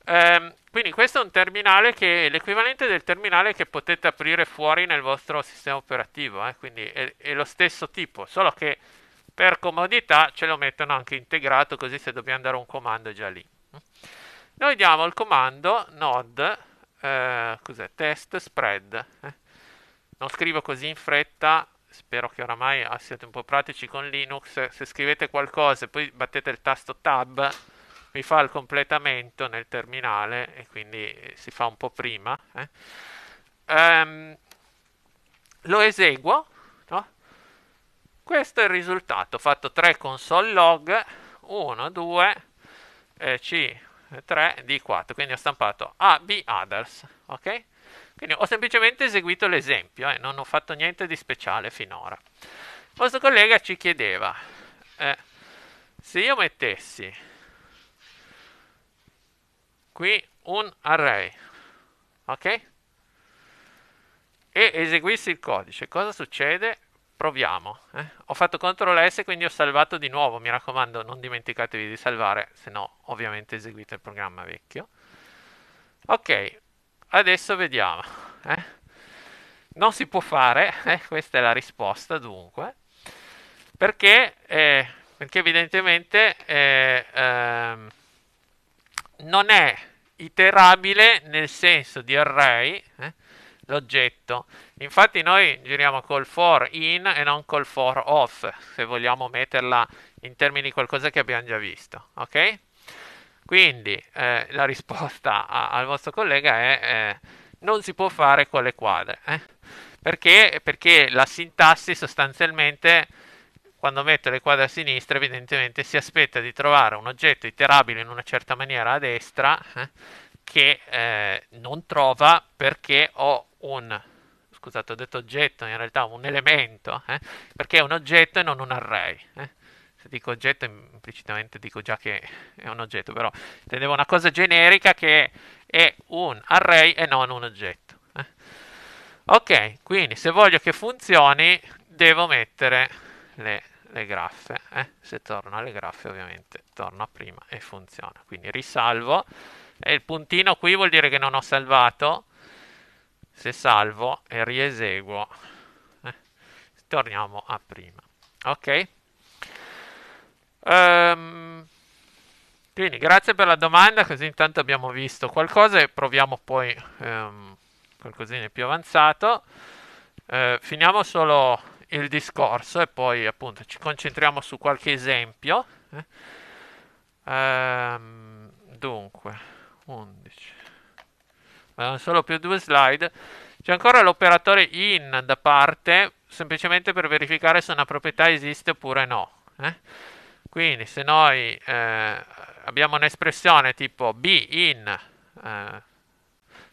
Ehm, quindi questo è un terminale che è l'equivalente del terminale che potete aprire fuori nel vostro sistema operativo, eh? quindi è, è lo stesso tipo, solo che per comodità ce lo mettono anche integrato così se dobbiamo dare un comando è già lì. Noi diamo il comando node, eh, cos'è, test spread. Eh. Non scrivo così in fretta, spero che oramai siate un po' pratici con Linux. Se scrivete qualcosa e poi battete il tasto tab mi fa il completamento nel terminale e quindi eh, si fa un po' prima. Eh. Um, lo eseguo, no? questo è il risultato. Ho fatto 3 console log 1, 2, eh, C, 3, D4, quindi ho stampato A, B, others. Ok? Quindi ho semplicemente eseguito l'esempio e eh, non ho fatto niente di speciale finora. Il vostro collega ci chiedeva eh, se io mettessi qui un array ok e eseguissi il codice cosa succede proviamo eh? ho fatto ctrl s quindi ho salvato di nuovo mi raccomando non dimenticatevi di salvare se no ovviamente eseguite il programma vecchio ok adesso vediamo eh? non si può fare eh? questa è la risposta dunque perché, eh, perché evidentemente eh, ehm, non è iterabile nel senso di array eh, l'oggetto. Infatti noi giriamo col for in e non col for off, se vogliamo metterla in termini di qualcosa che abbiamo già visto, ok? Quindi eh, la risposta a, al vostro collega è eh, non si può fare con le quadre, eh, perché? perché la sintassi sostanzialmente quando metto le quadre a sinistra evidentemente si aspetta di trovare un oggetto iterabile in una certa maniera a destra eh, che eh, non trova perché ho un scusate ho detto oggetto in realtà un elemento eh, perché è un oggetto e non un array eh. se dico oggetto implicitamente dico già che è un oggetto però intendevo una cosa generica che è un array e non un oggetto eh. ok quindi se voglio che funzioni devo mettere le, le graffe. Eh? Se torno alle graffe ovviamente torno a prima e funziona. Quindi risalvo e il puntino qui vuol dire che non ho salvato. Se salvo e rieseguo, eh? torniamo a prima. Ok? Um, quindi grazie per la domanda, così intanto abbiamo visto qualcosa e proviamo poi um, qualcosina più avanzato. Uh, finiamo solo il discorso e poi appunto ci concentriamo su qualche esempio. Ehm, dunque, 11. Ma non solo più due slide. C'è ancora l'operatore in da parte, semplicemente per verificare se una proprietà esiste oppure no. Eh? Quindi se noi eh, abbiamo un'espressione tipo b in eh,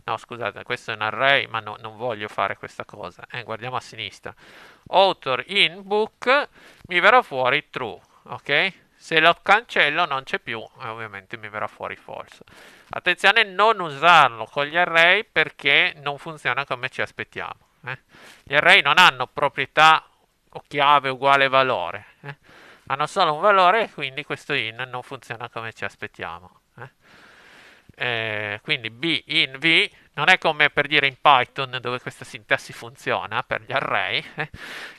no scusate questo è un array ma no, non voglio fare questa cosa eh, guardiamo a sinistra author in book mi verrà fuori true ok se lo cancello non c'è più ovviamente mi verrà fuori false attenzione a non usarlo con gli array perché non funziona come ci aspettiamo eh. gli array non hanno proprietà o chiave uguale valore eh. hanno solo un valore e quindi questo in non funziona come ci aspettiamo eh, quindi B in V non è come per dire in Python dove questa sintassi funziona per gli array, eh,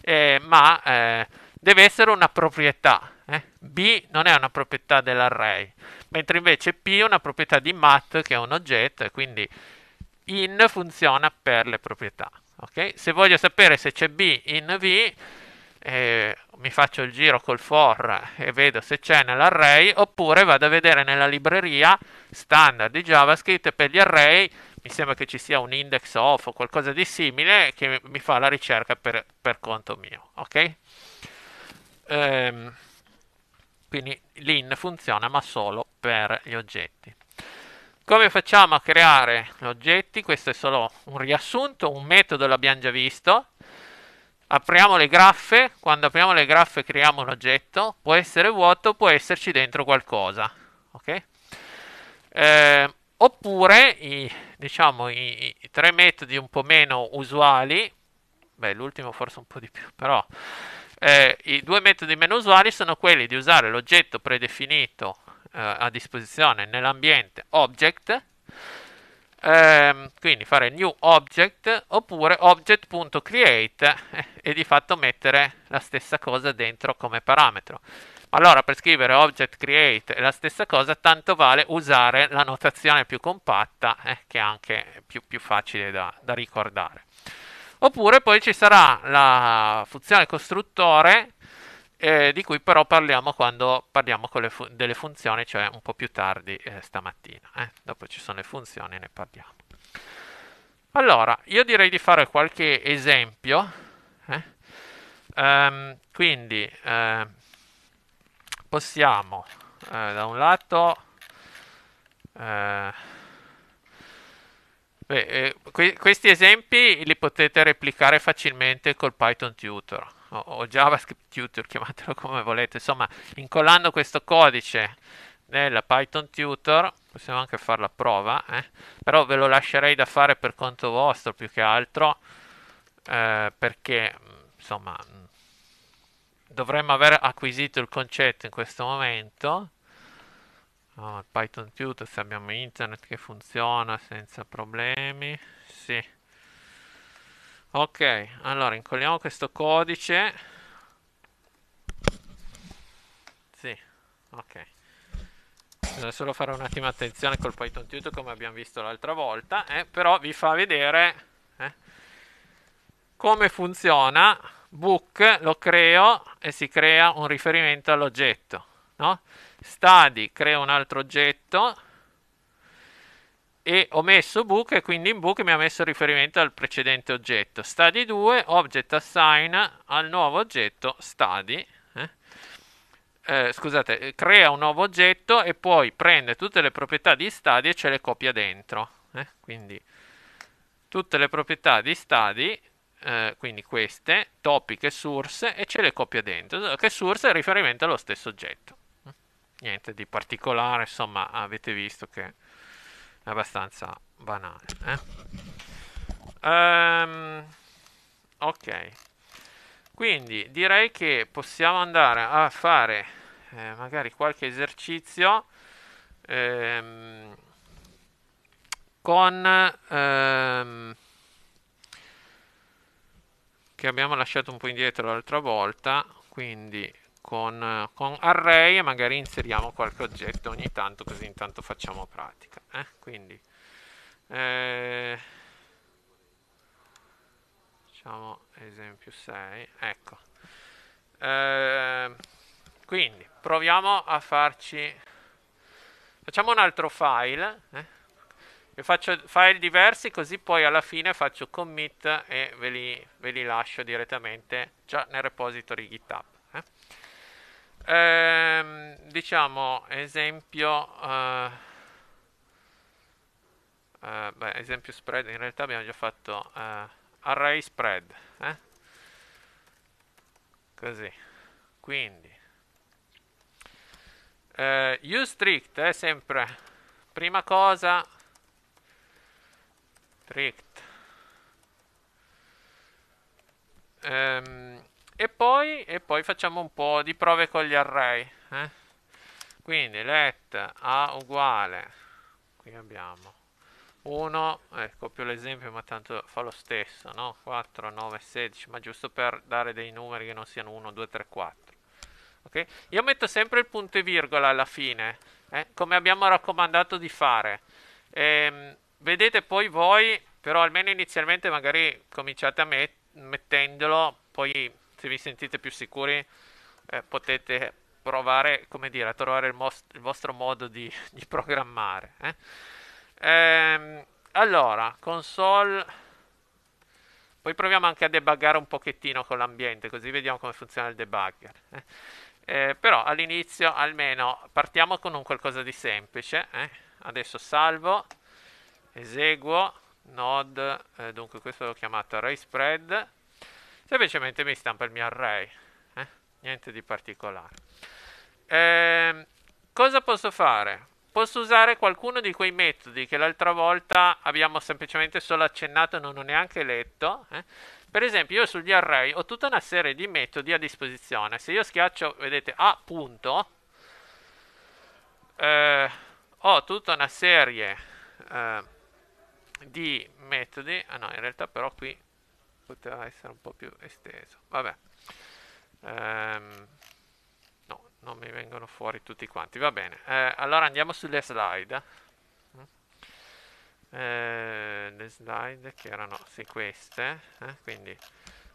eh ma eh, deve essere una proprietà. Eh. B non è una proprietà dell'array, mentre invece P è una proprietà di mat che è un oggetto e quindi in funziona per le proprietà. Okay? Se voglio sapere se c'è B in V, e mi faccio il giro col for e vedo se c'è nell'array, oppure vado a vedere nella libreria standard di JavaScript per gli array, mi sembra che ci sia un index off o qualcosa di simile che mi fa la ricerca per, per conto mio, ok? Ehm, quindi l'in funziona ma solo per gli oggetti. Come facciamo a creare gli oggetti? Questo è solo un riassunto, un metodo l'abbiamo già visto, Apriamo le graffe, quando apriamo le graffe creiamo un oggetto, può essere vuoto, può esserci dentro qualcosa, ok? Eh, oppure, i, diciamo, i, i tre metodi un po' meno usuali, beh, l'ultimo forse un po' di più, però... Eh, I due metodi meno usuali sono quelli di usare l'oggetto predefinito eh, a disposizione nell'ambiente object Ehm, quindi fare new object oppure object.create [laughs] e di fatto mettere la stessa cosa dentro come parametro. Allora, per scrivere object create è la stessa cosa, tanto vale usare la notazione più compatta, eh, che è anche più, più facile da, da, ricordare. Oppure poi ci sarà la funzione costruttore eh, di cui però parliamo quando parliamo fu- delle funzioni, cioè un po' più tardi eh, stamattina. Eh? Dopo ci sono le funzioni ne parliamo. Allora, io direi di fare qualche esempio. Um, quindi ehm, possiamo eh, da un lato eh, beh, que- questi esempi li potete replicare facilmente col Python Tutor o, o JavaScript Tutor, chiamatelo come volete, insomma, incollando questo codice nella Python Tutor, possiamo anche fare la prova, eh? però ve lo lascerei da fare per conto vostro più che altro, eh, perché insomma dovremmo aver acquisito il concetto in questo momento. Oh, Python Tutor, se abbiamo internet che funziona senza problemi, sì. Ok, allora incolliamo questo codice. Sì, ok. Bisogna solo fare un attimo attenzione col Python Tutor come abbiamo visto l'altra volta, eh, però vi fa vedere eh, come funziona. Book lo creo e si crea un riferimento all'oggetto. No? Study crea un altro oggetto e ho messo book e quindi in book mi ha messo riferimento al precedente oggetto. Stadi 2, object assign al nuovo oggetto stadi. Eh? Eh, scusate, crea un nuovo oggetto e poi prende tutte le proprietà di stadi e ce le copia dentro. Eh? Quindi tutte le proprietà di stadi Uh, eh, quindi queste, topic e source, e ce le copia dentro, che source è riferimento allo stesso oggetto. Niente di particolare, insomma, avete visto che abbastanza banale. Eh? Um, ok, quindi direi che possiamo andare a fare eh, magari qualche esercizio ehm, con... Ehm, che abbiamo lasciato un po' indietro l'altra volta, quindi con, con, array e magari inseriamo qualche oggetto ogni tanto così intanto facciamo pratica eh? quindi eh, facciamo esempio 6 ecco eh, quindi proviamo a farci facciamo un altro file eh? io faccio file diversi così poi alla fine faccio commit e ve li, ve li lascio direttamente già nel repository github Ehm, diciamo, esempio... Eh, eh, beh, esempio spread, in realtà abbiamo già fatto eh, array spread. Eh? Così. Quindi... Eh, strict è sempre prima cosa strict ehm, e poi, e poi facciamo un po' di prove con gli array. Eh? Quindi let a uguale, qui abbiamo 1, ecco più l'esempio ma tanto fa lo stesso, no? 4, 9, 16, ma giusto per dare dei numeri che non siano 1, 2, 3, 4. Okay? Io metto sempre il punto e virgola alla fine, eh? come abbiamo raccomandato di fare. Ehm, vedete poi voi, però almeno inizialmente magari cominciate a met mettendolo, poi se vi sentite più sicuri eh, potete provare come dire, a trovare il, most- il vostro modo di, [laughs] di programmare. Eh? Ehm, allora, console. Poi proviamo anche a debuggare un pochettino con l'ambiente, così vediamo come funziona il debugger. Eh? Eh, però all'inizio almeno partiamo con un qualcosa di semplice. Eh. Adesso salvo, eseguo, node, eh, dunque questo l'ho chiamato array spread semplicemente mi stampa il mio array, eh? niente di particolare. Eh, cosa posso fare? Posso usare qualcuno di quei metodi che l'altra volta abbiamo semplicemente solo accennato e non ho neanche letto. Eh? Per esempio, io sugli array ho tutta una serie di metodi a disposizione. Se io schiaccio, vedete, a punto, eh, ho tutta una serie eh, di metodi. Ah no, in realtà però qui poteva essere un po' più esteso. Vabbè. Um, no, non mi vengono fuori tutti quanti. Va bene. Eh, allora andiamo sulle slide. Eh, le slide che erano sì, queste. Eh? Quindi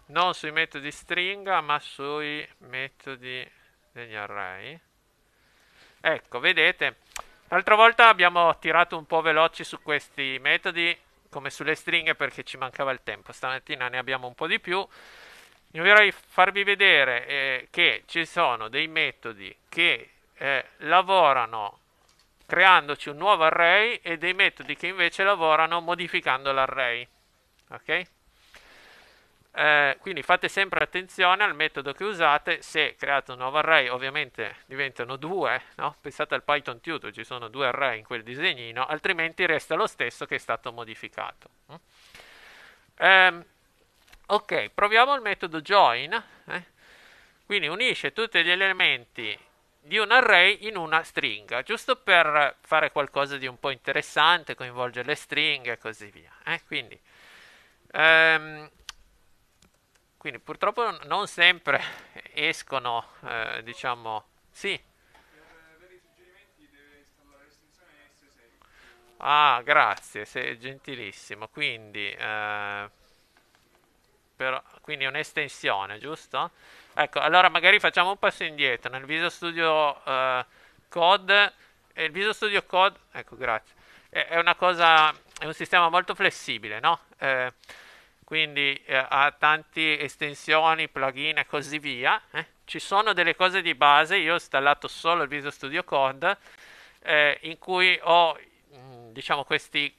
non sui metodi stringa, ma sui metodi degli array. Ecco, vedete. L'altra volta abbiamo tirato un po' veloci su questi metodi come sulle stringhe perché ci mancava il tempo. Stamattina ne abbiamo un po' di più. Io vorrei farvi vedere eh, che ci sono dei metodi che eh, lavorano creandoci un nuovo array e dei metodi che invece lavorano modificando l'array. Ok? Eh, quindi fate sempre attenzione al metodo che usate, se create un nuovo array ovviamente diventano due, no? pensate al Python tutor, ci sono due array in quel disegnino, altrimenti resta lo stesso che è stato modificato. Eh, ok, proviamo il metodo join, eh? quindi unisce tutti gli elementi di un array in una stringa, giusto per fare qualcosa di un po' interessante, coinvolgere le stringhe e così via. Eh? Quindi, ehm, quindi purtroppo non sempre escono, eh, diciamo, sì. Ah, grazie, sei gentilissimo. Quindi, eh, per, quindi è un'estensione, giusto? Ecco, allora magari facciamo un passo indietro. Nel Visual Studio eh, Code, eh, il Visual Studio Code, ecco, grazie. È, è, cosa, è un sistema molto flessibile, no? Eh, quindi eh, ha tante estensioni, plugin e così via. Eh. Ci sono delle cose di base, io ho installato solo il Visual Studio Code, eh, in cui ho mh, mm, diciamo questi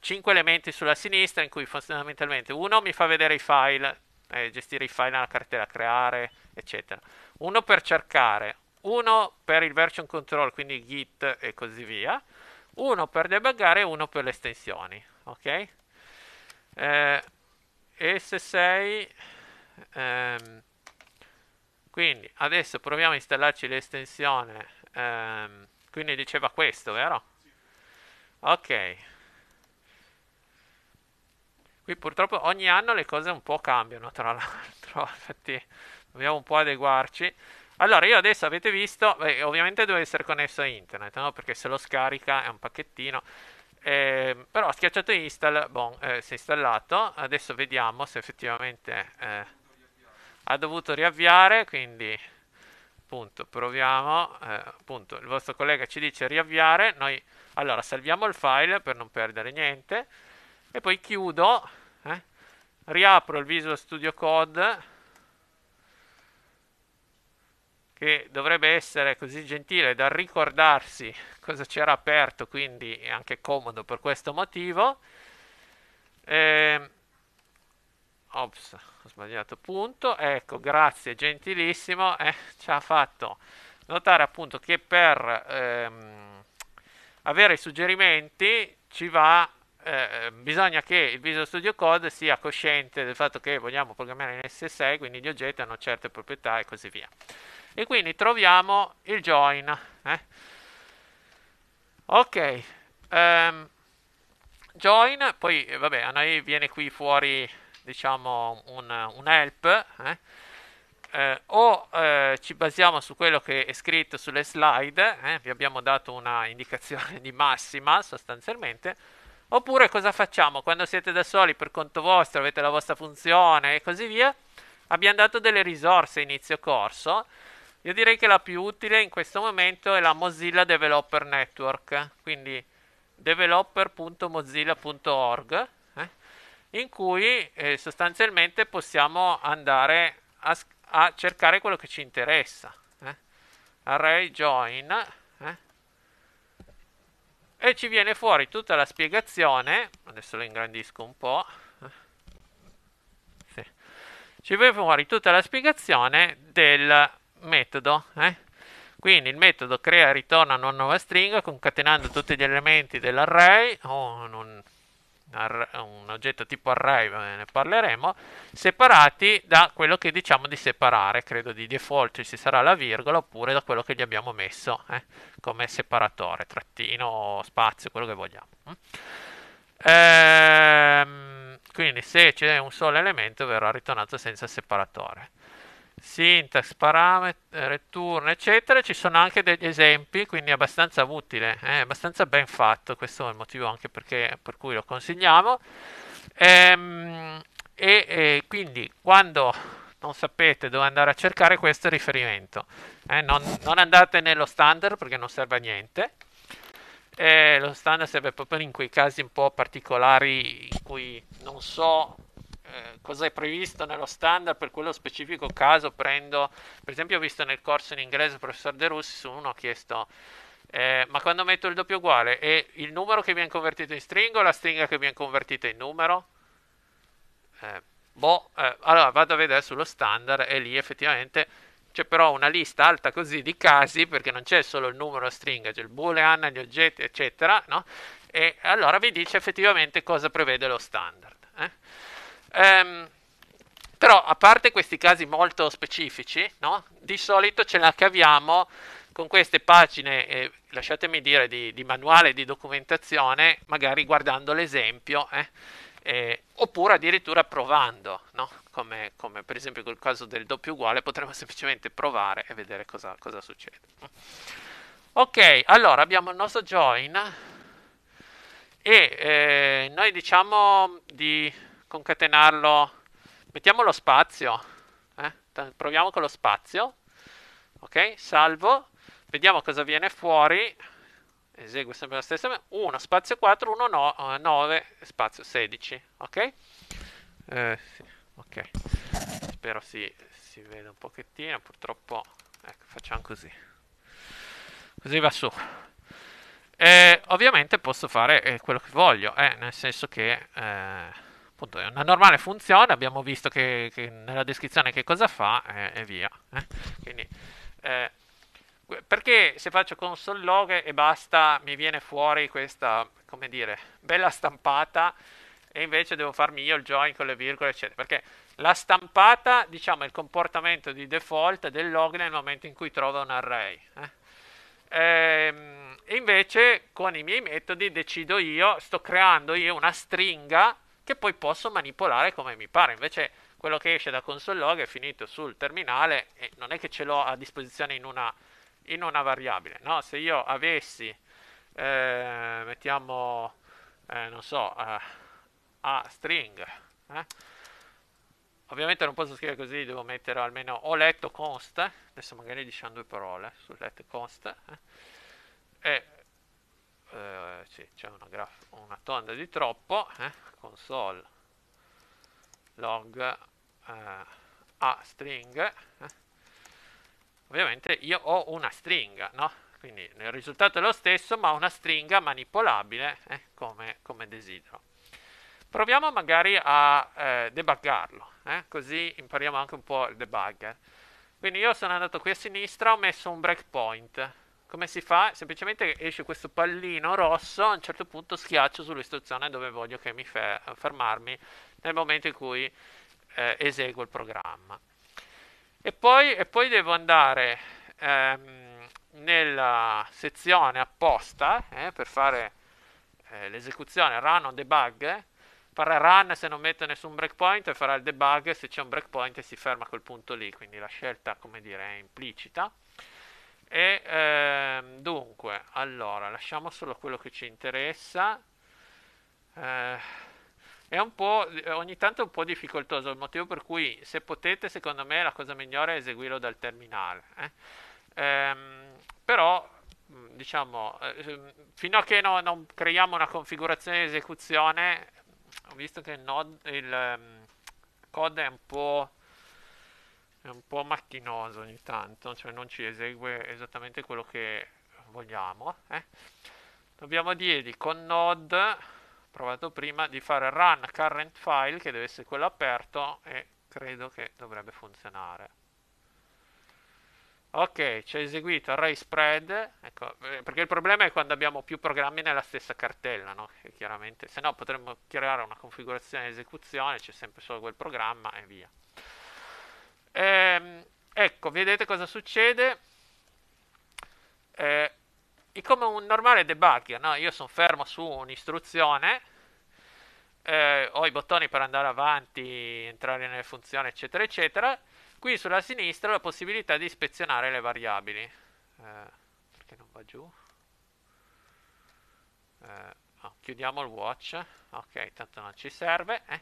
5 elementi sulla sinistra, in cui fondamentalmente uno mi fa vedere i file, eh, gestire i file nella cartella, creare, eccetera. Uno per cercare, uno per il version control, quindi git e così via, uno per debuggare e uno per le estensioni. Ok? eh, e se sei ehm, quindi adesso proviamo a installarci l'estensione ehm, quindi diceva questo vero? ok qui purtroppo ogni anno le cose un po' cambiano tra l'altro [laughs] infatti dobbiamo un po' adeguarci allora io adesso avete visto beh, ovviamente deve essere connesso a internet no? perché se lo scarica è un pacchettino eh, però ha schiacciato install, bon, eh, si è installato, adesso vediamo se effettivamente eh, ha dovuto riavviare, quindi punto, proviamo, eh, appunto il vostro collega ci dice riavviare, noi allora salviamo il file per non perdere niente e poi chiudo, eh, riapro il Visual Studio Code che dovrebbe essere così gentile da ricordarsi cosa c'era aperto, quindi è anche comodo per questo motivo. Eh, ops, ho sbagliato punto. Ecco, grazie, gentilissimo. Eh, ci ha fatto notare appunto che per ehm, avere i suggerimenti ci va. Eh, bisogna che il Visual Studio Code sia cosciente del fatto che vogliamo programmare in S6, quindi gli oggetti hanno certe proprietà e così via e quindi troviamo il join. Eh? Ok, um, join, poi eh, vabbè, a noi viene qui fuori diciamo un, un help. Eh? Eh, o eh, ci basiamo su quello che è scritto sulle slide, eh, vi abbiamo dato una indicazione di massima sostanzialmente, oppure cosa facciamo quando siete da soli per conto vostro, avete la vostra funzione e così via, abbiamo dato delle risorse inizio corso io direi che la più utile in questo momento è la Mozilla Developer Network, quindi developer.mozilla.org, eh, in cui eh, sostanzialmente possiamo andare a, a, cercare quello che ci interessa. Eh. Array join eh. e ci viene fuori tutta la spiegazione, adesso lo ingrandisco un po', eh. ci viene fuori tutta la spiegazione del metodo, eh? Quindi il metodo crea e ritorna una nuova stringa concatenando tutti gli elementi dell'array o oh, un, un, oggetto tipo array, ne parleremo, separati da quello che diciamo di separare, credo di default ci sarà la virgola oppure da quello che gli abbiamo messo eh, come separatore, trattino, spazio, quello che vogliamo. Mm? Ehm, quindi se c'è un solo elemento verrà ritornato senza separatore syntax, parameter, eh, return, eccetera. Ci sono anche degli esempi, quindi è abbastanza utile, eh, è abbastanza ben fatto, questo è il motivo anche perché, per cui lo consigliamo. Ehm, e, e, quindi quando non sapete dove andare a cercare questo riferimento, eh? non, non, andate nello standard perché non serve a niente. E eh, lo standard serve proprio in quei casi un po' particolari in cui non so eh, cosa è previsto nello standard per quello specifico caso prendo per esempio ho visto nel corso in inglese il professor De Russi su uno ha chiesto eh, ma quando metto il doppio uguale è il numero che viene convertito in stringa o la stringa che viene convertita in numero eh, boh eh, allora vado a vedere sullo standard e lì effettivamente c'è però una lista alta così di casi perché non c'è solo il numero stringa c'è il boolean gli oggetti eccetera no? e allora vi dice effettivamente cosa prevede lo standard eh? Ehm, però, a parte questi casi molto specifici, no? di solito ce la caviamo con queste pagine, eh, lasciatemi dire, di, di, manuale, di documentazione, magari guardando l'esempio, eh, eh, oppure addirittura provando, no? come, come, per esempio col caso del doppio uguale, potremmo semplicemente provare e vedere cosa, cosa succede. Ok, allora abbiamo il nostro join e eh, noi diciamo di concatenarlo. Mettiamo lo spazio. Eh? Proviamo con lo spazio. Ok, salvo. Vediamo cosa viene fuori. Esegue sempre la stessa. 1 spazio 4, 1 no, 9 eh, spazio 16. Ok? Eh, sì. Ok. Spero si, si veda un pochettino. Purtroppo, ecco, facciamo così. Così va su. E eh, ovviamente posso fare eh, quello che voglio, eh, nel senso che eh, appunto è una normale funzione, abbiamo visto che, che nella descrizione che cosa fa eh, e via. Eh. Quindi, eh, perché se faccio console log e basta mi viene fuori questa, come dire, bella stampata e invece devo farmi io il join con le virgole, eccetera. Perché la stampata, diciamo, è il comportamento di default del log nel momento in cui trova un array. Eh? Ehm, invece con i miei metodi decido io, sto creando io una stringa che poi posso manipolare come mi pare. Invece quello che esce da console log è finito sul terminale e non è che ce l'ho a disposizione in una, in una variabile. No? Se io avessi, eh, mettiamo, eh, non so, eh, a string, eh, ovviamente non posso scrivere così, devo mettere almeno ho letto const, adesso magari diciamo due parole sul letto const, eh, e eh, c'è una, graf una tonda di troppo, eh? console log eh, a string, eh. ovviamente io ho una stringa, no? Quindi il risultato è lo stesso, ma una stringa manipolabile eh, come, come, desidero. Proviamo magari a eh, debuggarlo, così impariamo anche un po' il debugger. Quindi io sono andato qui a sinistra, ho messo un breakpoint, come si fa? Semplicemente esce questo pallino rosso, a un certo punto schiaccio sull'istruzione dove voglio che mi fe- fermarmi nel momento in cui eh, eseguo il programma. E poi, e poi devo andare ehm, nella sezione apposta eh, per fare eh, l'esecuzione run on debug. Farà run se non metto nessun breakpoint e farà il debug se c'è un breakpoint e si ferma a quel punto lì, quindi la scelta come dire, è implicita. E ehm, dunque, allora, lasciamo solo quello che ci interessa. Eh, è un po', ogni tanto è un po' difficoltoso, il motivo per cui se potete, secondo me, la cosa migliore è eseguirlo dal terminale. Eh? Ehm, però, diciamo, ehm, fino a che no, non creiamo una configurazione di esecuzione, visto che il, node, il um, code è un po' è un po' macchinoso ogni tanto, cioè non ci esegue esattamente quello che vogliamo. Eh? Dobbiamo dirgli con node, provato prima, di fare run current file, che deve essere quello aperto, e credo che dovrebbe funzionare. Ok, ci ha eseguito array spread, ecco, eh, perché il problema è quando abbiamo più programmi nella stessa cartella, no? Che chiaramente, se no potremmo creare una configurazione di esecuzione, c'è sempre solo quel programma e via. Ehm, ecco, vedete cosa succede? Eh, è come un normale debugger, no? Io sono fermo su un'istruzione, eh, ho i bottoni per andare avanti, entrare nelle funzioni, eccetera, eccetera. Qui sulla sinistra ho la possibilità di ispezionare le variabili. Eh, perché non va giù? Eh, oh, chiudiamo il watch. Ok, tanto non ci serve. Eh.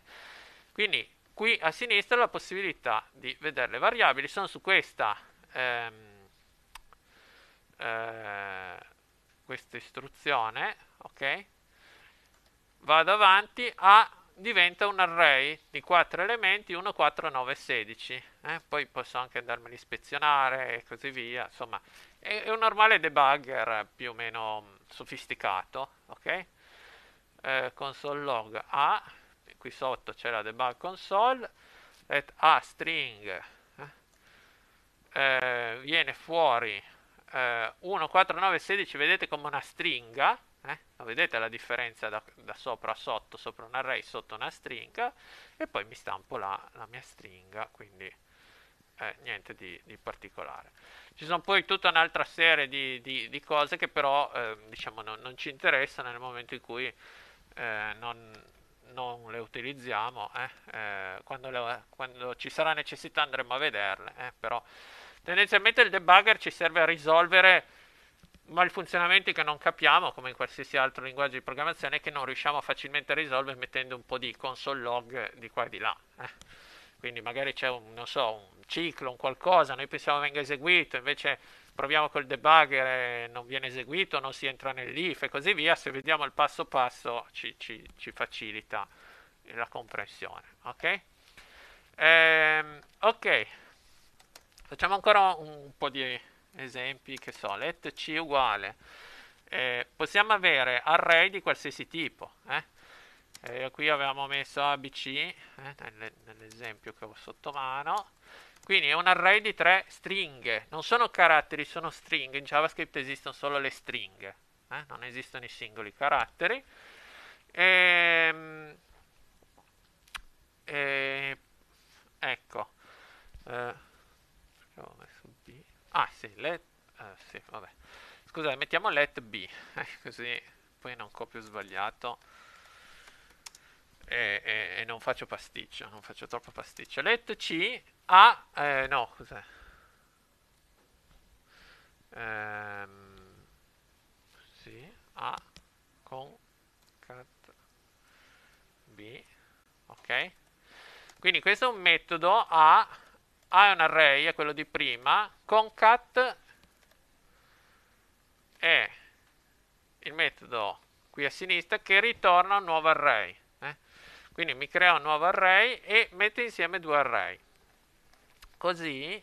Quindi qui a sinistra la possibilità di vedere le variabili, sono su questa, ehm, eh, questa istruzione, ok? Vado avanti a diventa un array di 4 elementi 1, 4, 9, 16 eh? poi posso anche andarmeli a ispezionare e così via insomma è, è, un normale debugger più o meno sofisticato ok eh, console log a qui sotto c'è la debug console let a string eh? eh, viene fuori eh, 1, 4, 9, 16 vedete come una stringa eh? non vedete la differenza da, da, sopra a sotto sopra un array sotto una stringa e poi mi stampo la, la mia stringa quindi eh, niente di, di, particolare ci sono poi tutta un'altra serie di, di, di, cose che però eh, diciamo non, non, ci interessano nel momento in cui eh, non, non le utilizziamo, eh. eh? Quando, le, quando, ci sarà necessità andremo a vederle, eh, però tendenzialmente il debugger ci serve a risolvere malfunzionamenti che non capiamo, come in qualsiasi altro linguaggio di programmazione, che non riusciamo facilmente a risolvere mettendo un po' di console log di qua e di là. Eh. Quindi magari c'è un, so, un, ciclo, un qualcosa, noi pensiamo venga eseguito, invece proviamo col debugger e non viene eseguito, non si entra nell'if e così via, se vediamo il passo passo ci, ci, ci facilita la comprensione. Ok? Ehm, ok, facciamo ancora un po' di esempi, che so, let c uguale. Eh, possiamo avere array di qualsiasi tipo. Eh? Eh, qui avevamo messo ABC eh, nell'esempio che ho sotto mano quindi è un array di tre stringhe, non sono caratteri, sono stringhe, in JavaScript esistono solo le stringhe, eh? non esistono i singoli caratteri. E, ehm, e, eh, ecco, eh, Ah sì, let, eh, sì, vabbè. Scusate, mettiamo let B, eh, così poi non copio sbagliato. E, e, e, non faccio pasticcio, non faccio troppo pasticcio. Let C a... Ah, eh, no, cos'è? Ehm, sì, A con cat B, ok? Quindi questo è un metodo A, A è un array, è quello di prima, con cat è il metodo qui a sinistra che ritorna un nuovo array. Eh? Quindi mi crea un nuovo array e mette insieme due array così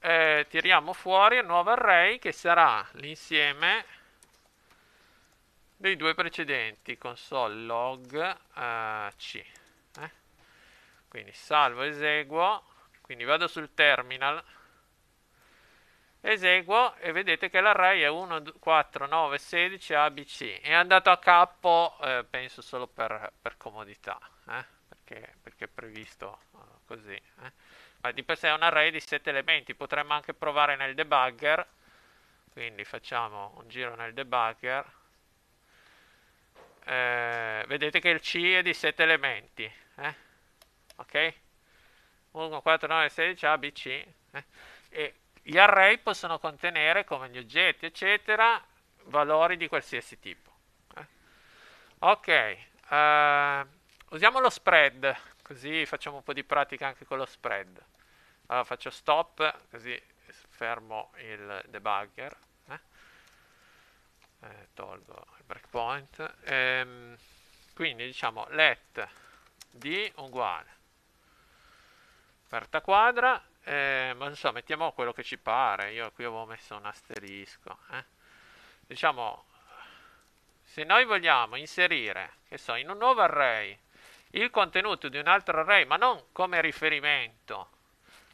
eh, tiriamo fuori un nuovo array che sarà l'insieme dei due precedenti console log eh, c eh? quindi salvo eseguo quindi vado sul terminal eseguo e vedete che l'array è 1 4 9 16 abc è andato a capo eh, penso solo per, per comodità eh, perché, perché è previsto eh, così. Eh. Ma di per sé è un array di 7 elementi, potremmo anche provare nel debugger, quindi facciamo un giro nel debugger. Eh, vedete che il C è di 7 elementi, eh? ok? 1, 4, 9, 16, A, B, C. Eh. E gli array possono contenere, come gli oggetti, eccetera, valori di qualsiasi tipo. Eh. Ok, uh, usiamo lo spread Così facciamo un po' di pratica anche con lo spread. Allora faccio stop, così fermo il debugger. Eh? Eh, tolgo il breakpoint. Ehm, quindi diciamo let di uguale aperta quadra eh, ma non so mettiamo quello che ci pare io qui avevo messo un asterisco eh. diciamo se noi vogliamo inserire che so in un nuovo array il contenuto di un altro array, ma non come riferimento,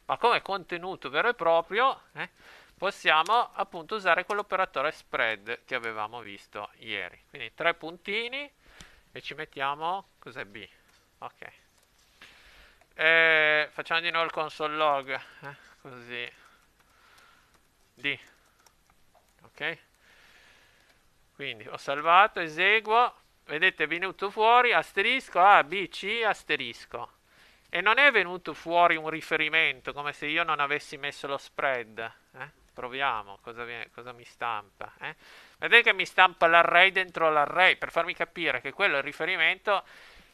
ma come contenuto vero e proprio, eh, possiamo appunto usare quell'operatore spread che avevamo visto ieri. Quindi tre puntini e ci mettiamo, cos'è B? Ok. E eh, facciamo di nuovo il console log, eh, così. D. Ok. Quindi ho salvato, eseguo, vedete è venuto fuori asterisco A, B, C, asterisco. E non è venuto fuori un riferimento, come se io non avessi messo lo spread. Eh? Proviamo cosa, viene, cosa, mi stampa. Eh? Vedete che mi stampa l'array dentro l'array, per farmi capire che quello è il riferimento.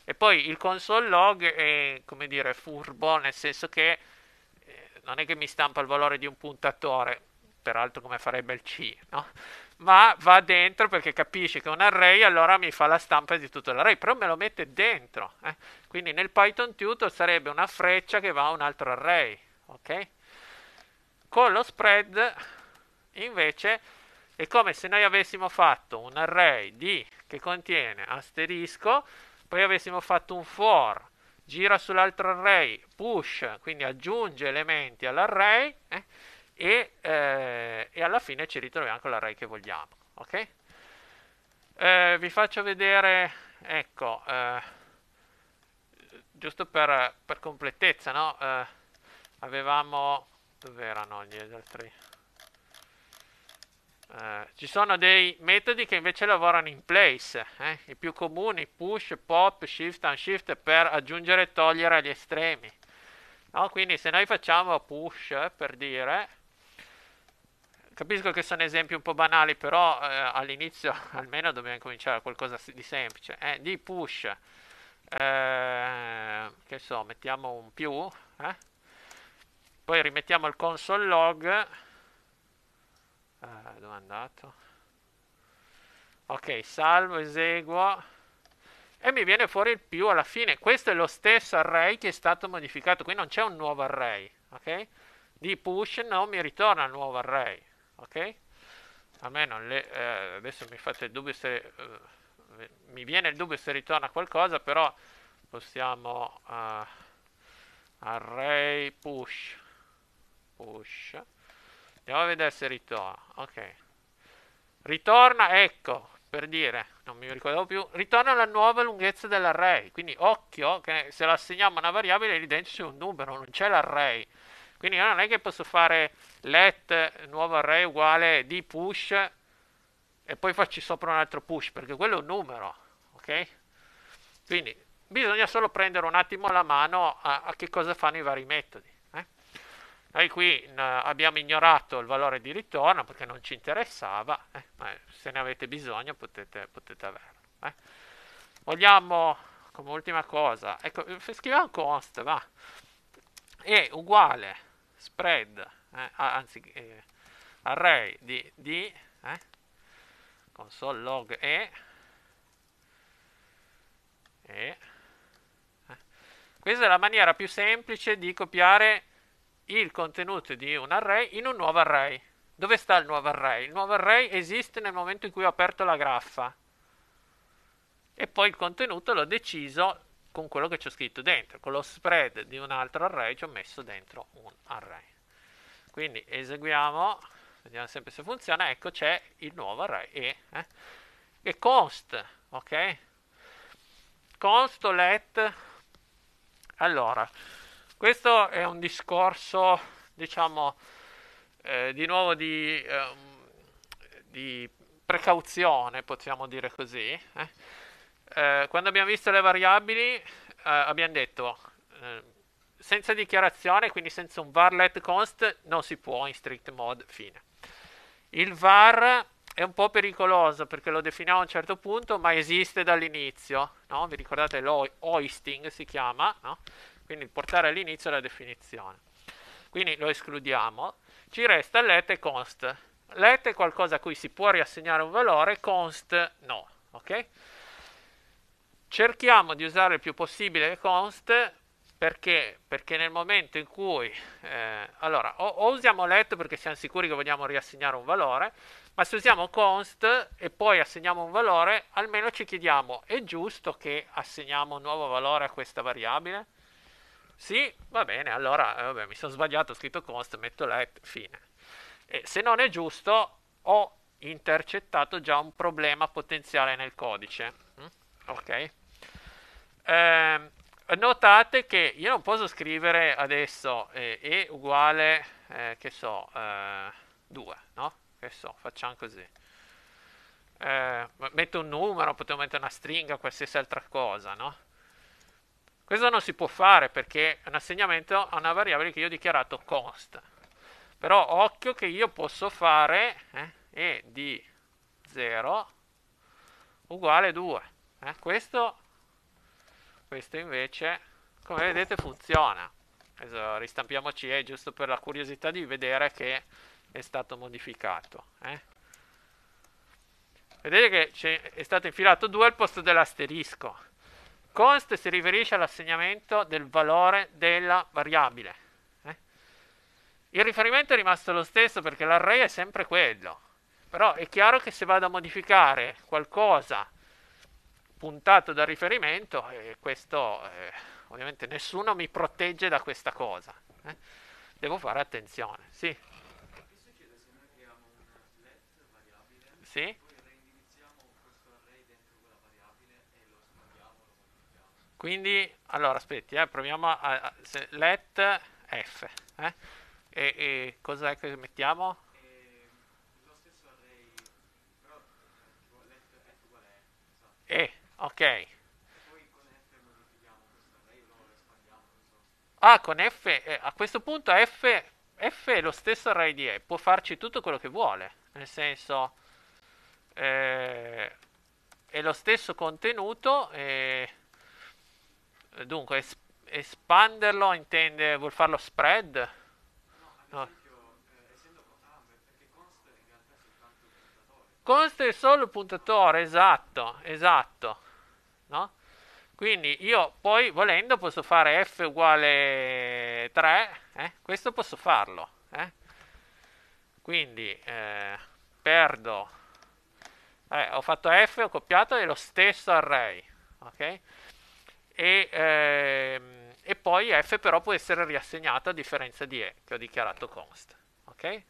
E poi il console log è, come dire, furbo, nel senso che eh, non è che mi stampa il valore di un puntatore, peraltro come farebbe il C, no? ma va dentro perché capisce che è un array, allora mi fa la stampa di tutto l'array, però me lo mette dentro. Eh? Quindi nel Python tutor sarebbe una freccia che va a un altro array, ok? Con lo spread invece è come se noi avessimo fatto un array di che contiene asterisco, poi avessimo fatto un for, gira sull'altro array, push, quindi aggiunge elementi all'array, eh? e, eh, e alla fine ci ritroviamo con l'array che vogliamo. Ok? Eh, vi faccio vedere, ecco, eh, giusto per, per, completezza, no? Eh, avevamo, dove erano gli altri? Eh, ci sono dei metodi che invece lavorano in place, eh? i più comuni, push, pop, shift, unshift, per aggiungere e togliere agli estremi. No? Quindi se noi facciamo push, per dire, Capisco che sono esempi un po' banali, però eh, all'inizio [laughs] almeno dobbiamo cominciare da qualcosa di semplice. Eh, di push, eh, che so, mettiamo un più, eh. poi rimettiamo il console log. Eh, dove è andato? Ok, salvo, eseguo e mi viene fuori il più alla fine. Questo è lo stesso array che è stato modificato, qui non c'è un nuovo array, ok? Di push non mi ritorna il nuovo array ok? Almeno le, eh, adesso mi fate il dubbio se eh, mi viene il dubbio se ritorna qualcosa, però possiamo eh, array push push andiamo a vedere se ritorna ok ritorna ecco per dire non mi ricordavo più ritorna la nuova lunghezza dell'array quindi occhio che se la assegniamo a una variabile lì dentro c'è un numero non c'è l'array quindi io non è che posso fare let nuovo array uguale di push e poi facci sopra un altro push, perché quello è un numero, ok? Quindi bisogna solo prendere un attimo la mano a, a che cosa fanno i vari metodi. Eh? Noi qui abbiamo ignorato il valore di ritorno perché non ci interessava, eh? ma se ne avete bisogno potete, potete averlo. Eh? Vogliamo, come ultima cosa, ecco, scriviamo const, va, è uguale spread, eh, ah, anzi eh, array di, di eh, console log e, e eh. questa è la maniera più semplice di copiare il contenuto di un array in un nuovo array. Dove sta il nuovo array? Il nuovo array esiste nel momento in cui ho aperto la graffa e poi il contenuto l'ho deciso con quello che c'è scritto dentro, con lo spread di un altro array ci ho messo dentro un array. Quindi eseguiamo, vediamo sempre se funziona, ecco c'è il nuovo array e, eh, const, ok? Const let, allora, questo è un discorso, diciamo, eh, di nuovo di, eh, di, precauzione, possiamo dire così, eh? eh, quando abbiamo visto le variabili eh, abbiamo detto eh, senza dichiarazione, quindi senza un var let const, non si può in strict mode, fine. Il var è un po' pericoloso perché lo definiamo a un certo punto, ma esiste dall'inizio, no? Vi ricordate l'oisting si chiama, no? Quindi portare all'inizio la definizione. Quindi lo escludiamo. Ci resta let e const. Let è qualcosa a cui si può riassegnare un valore, const no, ok? cerchiamo di usare il più possibile const perché? Perché nel momento in cui eh, allora o, o, usiamo let perché siamo sicuri che vogliamo riassegnare un valore, ma se usiamo const e poi assegniamo un valore, almeno ci chiediamo è giusto che assegniamo un nuovo valore a questa variabile? Sì, va bene, allora eh, vabbè, mi sono sbagliato, ho scritto const, metto let, fine. E se non è giusto, ho intercettato già un problema potenziale nel codice. Mm? Ok? Eh, notate che io non posso scrivere adesso eh, e uguale, eh, che so, 2, eh, no? Che so, facciamo così. Eh, metto un numero, potevo mettere una stringa, qualsiasi altra cosa, no? Questo non si può fare perché è un assegnamento a una variabile che io ho dichiarato const. Però occhio che io posso fare eh, e di 0 uguale 2. Eh, questo questo invece, come vedete, funziona. Adesso ristampiamoci, è eh, giusto per la curiosità di vedere che è stato modificato. Eh. Vedete che è stato infilato 2 al posto dell'asterisco. Const si riferisce all'assegnamento del valore della variabile. Eh. Il riferimento è rimasto lo stesso perché l'array è sempre quello. Però è chiaro che se vado a modificare qualcosa puntato da riferimento e questo eh, ovviamente nessuno mi protegge da questa cosa. Eh? Devo fare attenzione. Sì. Che succede se noi creiamo un let variabile? Sì. Quindi, allora aspetti, eh, proviamo a, a se, let f. Eh. E, e cos'è che mettiamo? E, lo stesso array, però let f uguale a f. E. Ok. Ah, con F, eh, a questo punto F, F, è lo stesso array di E, può farci tutto quello che vuole, nel senso eh, è lo stesso contenuto, eh, dunque es espanderlo intende, vuol farlo spread? No. Eh, Consta è solo il puntatore, esatto, esatto no? Quindi io poi volendo posso fare f uguale 3, eh? questo posso farlo. Eh? Quindi eh, perdo, eh, ho fatto f, ho copiato è lo stesso array, ok? E, ehm, e, poi f però può essere riassegnato a differenza di e che ho dichiarato const, ok?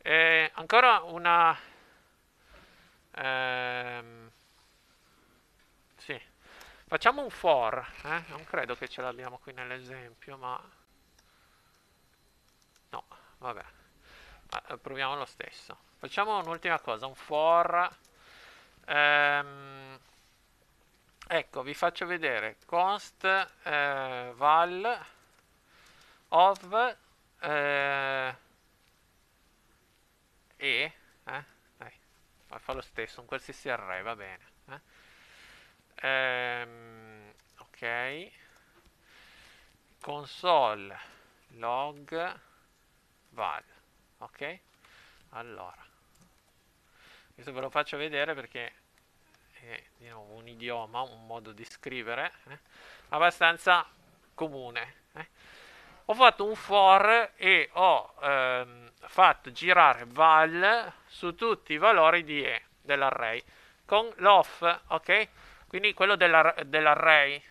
Eh, ancora una... Ehm, Facciamo un for, eh? Non credo che ce l'abbiamo qui nell'esempio, ma... No, vabbè. Ma eh, proviamo lo stesso. Facciamo un'ultima cosa, un for... Ehm... Ecco, vi faccio vedere. Const eh, val of... Eh, e... Eh? Dai, fa lo stesso, un qualsiasi array, va bene ehm, ok console log val ok allora questo ve lo faccio vedere perché è di nuovo diciamo, un idioma un modo di scrivere eh, abbastanza comune eh. ho fatto un for e ho ehm, fatto girare val su tutti i valori di e dell'array con l'off ok quindi quello della, dell'array,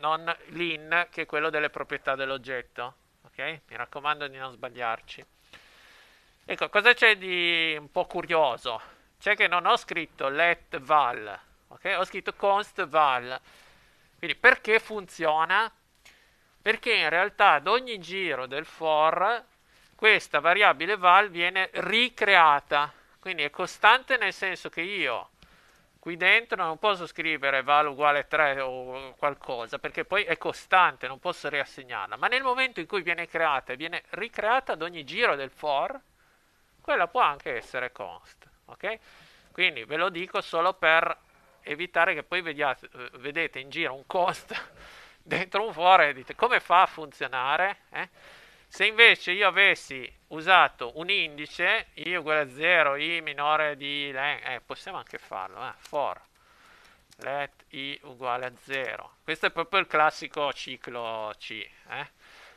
non l'in che è quello delle proprietà dell'oggetto. Ok? Mi raccomando di non sbagliarci. Ecco, cosa c'è di un po' curioso? C'è che non ho scritto let val, ok? Ho scritto const val. Quindi perché funziona? Perché in realtà ad ogni giro del for questa variabile val viene ricreata, quindi è costante nel senso che io qui dentro non posso scrivere val uguale 3 o qualcosa perché poi è costante, non posso riassegnarla, ma nel momento in cui viene creata e viene ricreata ad ogni giro del for, quella può anche essere const, ok? Quindi ve lo dico solo per evitare che poi vediate, vedete in giro un const [laughs] dentro un for e dite come fa a funzionare? Eh? Se invece io avessi usato un indice, i uguale a 0, i minore di len, eh, possiamo anche farlo, eh, for let i uguale a 0. Questo è proprio il classico ciclo C. Eh.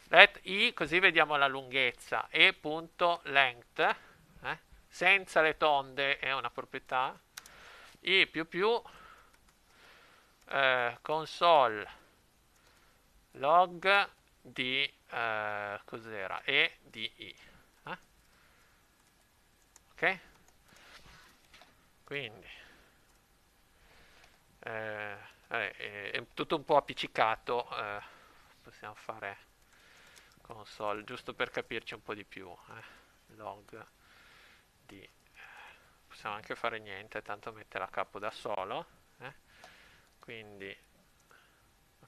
Let i, così vediamo la lunghezza, e.length, eh, senza le tonde è una proprietà, i più più eh, console log di uh, cos'era? E di I. Eh? Ok? Quindi, eh, è, eh, è, tutto un po' appiccicato, eh, possiamo fare console, giusto per capirci un po' di più. Eh, log di... Possiamo anche fare niente, tanto mettere a capo da solo. Quindi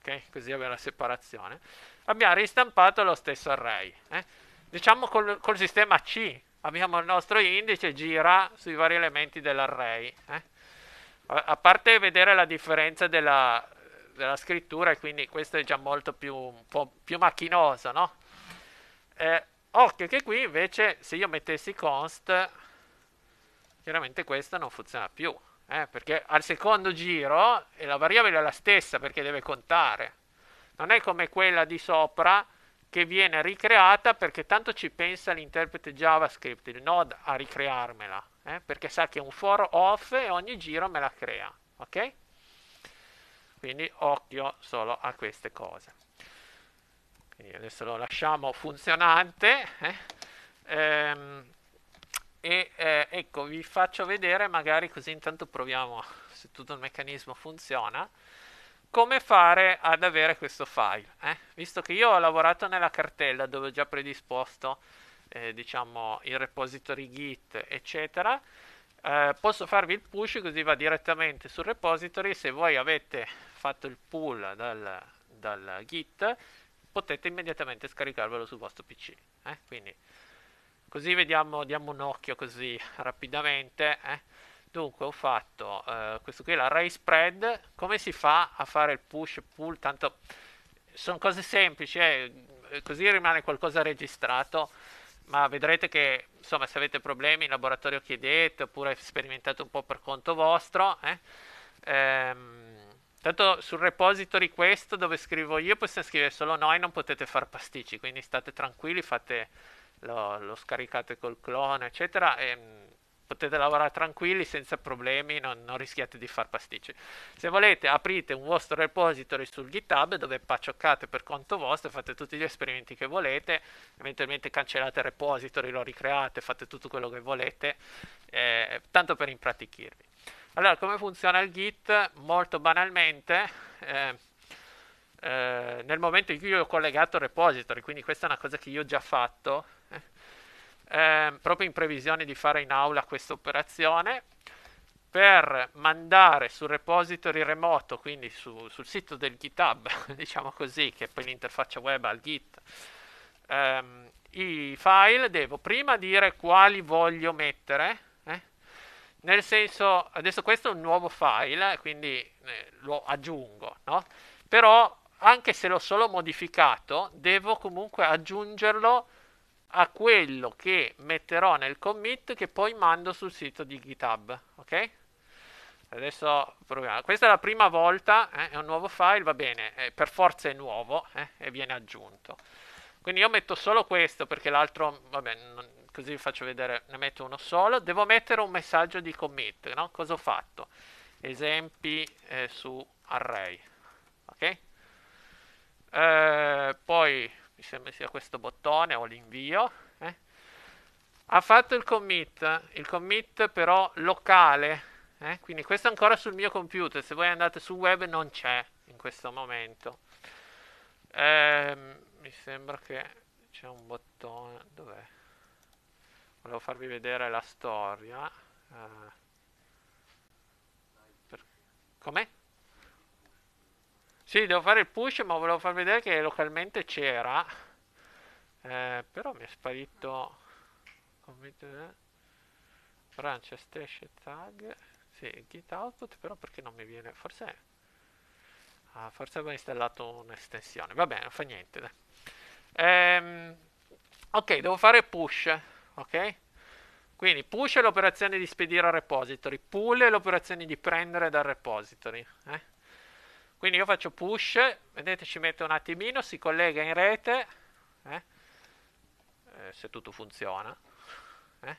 ok? Così abbiamo la separazione. Abbiamo ristampato lo stesso array. Eh? Diciamo col, col, sistema C abbiamo il nostro indice, gira sui vari elementi dell'array. Eh? A, parte vedere la differenza della, della scrittura, e quindi questo è già molto più, un po più macchinoso, no? Eh, occhio che qui invece se io mettessi const, chiaramente questo non funziona più eh, perché al secondo giro la variabile è la stessa perché deve contare. Non è come quella di sopra che viene ricreata perché tanto ci pensa l'interprete JavaScript, il node, a ricrearmela, eh, perché sa che è un for off e ogni giro me la crea, ok? Quindi occhio solo a queste cose. Quindi adesso lo lasciamo funzionante. Eh. Ehm, e eh, ecco vi faccio vedere magari così intanto proviamo se tutto il meccanismo funziona come fare ad avere questo file eh? visto che io ho lavorato nella cartella dove ho già predisposto eh, diciamo il repository git eccetera eh, posso farvi il push così va direttamente sul repository se voi avete fatto il pull dal, dal git potete immediatamente scaricarvelo sul vostro pc eh? quindi Così vediamo, diamo un occhio così rapidamente. Eh. Dunque ho fatto eh, questo qui, l'array spread. Come si fa a fare il push pull? Tanto sono cose semplici, eh. così rimane qualcosa registrato. Ma vedrete che insomma, se avete problemi in laboratorio chiedete oppure sperimentate un po' per conto vostro. Eh. Ehm, Tanto sul repository questo dove scrivo io possiamo scrivere solo noi, non potete far pasticci, quindi state tranquilli, fate lo, lo scaricate col clone, eccetera, e mm, potete lavorare tranquilli senza problemi, non, non, rischiate di far pasticci. Se volete aprite un vostro repository sul GitHub dove paccioccate per conto vostro, fate tutti gli esperimenti che volete, eventualmente cancellate il repository, lo ricreate, fate tutto quello che volete, eh, tanto per impratichirvi. Allora, come funziona il Git? Molto banalmente, eh, eh, nel momento in cui io ho collegato il repository, quindi questa è una cosa che io ho già fatto, eh, proprio in previsione di fare in aula questa operazione per mandare sul repository remoto, quindi su, sul sito del GitHub, [laughs] diciamo così, che è poi l'interfaccia web al Git, ehm, i file, devo prima dire quali voglio mettere, eh? nel senso, adesso questo è un nuovo file, quindi eh, lo aggiungo, no? però anche se l'ho solo modificato, devo comunque aggiungerlo a quello che metterò nel commit che poi mando sul sito di GitHub, ok? Adesso proviamo. Questa è la prima volta, eh, è un nuovo file, va bene, eh, per forza è nuovo eh, e viene aggiunto. Quindi io metto solo questo perché l'altro, va bene, così vi faccio vedere, ne metto uno solo. Devo mettere un messaggio di commit, no? Cosa ho fatto? Esempi eh, su array, ok? Eh, poi mi sembra sia questo bottone o l'invio, eh? ha fatto il commit, il commit però locale, eh? quindi questo è ancora sul mio computer, se voi andate sul web non c'è in questo momento. Ehm, mi sembra che c'è un bottone, dov'è? Volevo farvi vedere la storia. Eh. Come? Sì, devo fare il push, ma volevo far vedere che localmente c'era. Eh, però mi è sparito... Branch, stash tag. Sì, git output, però perché non mi viene? Forse... Ah, forse avevo installato un'estensione. Va bene, non fa niente. Ehm, ok, devo fare push. Ok? Quindi push è l'operazione di spedire al repository, pull è l'operazione di prendere dal repository. Eh? Quindi io faccio push, vedete ci mette un attimino, si collega in rete, eh? Eh, se tutto funziona. Eh?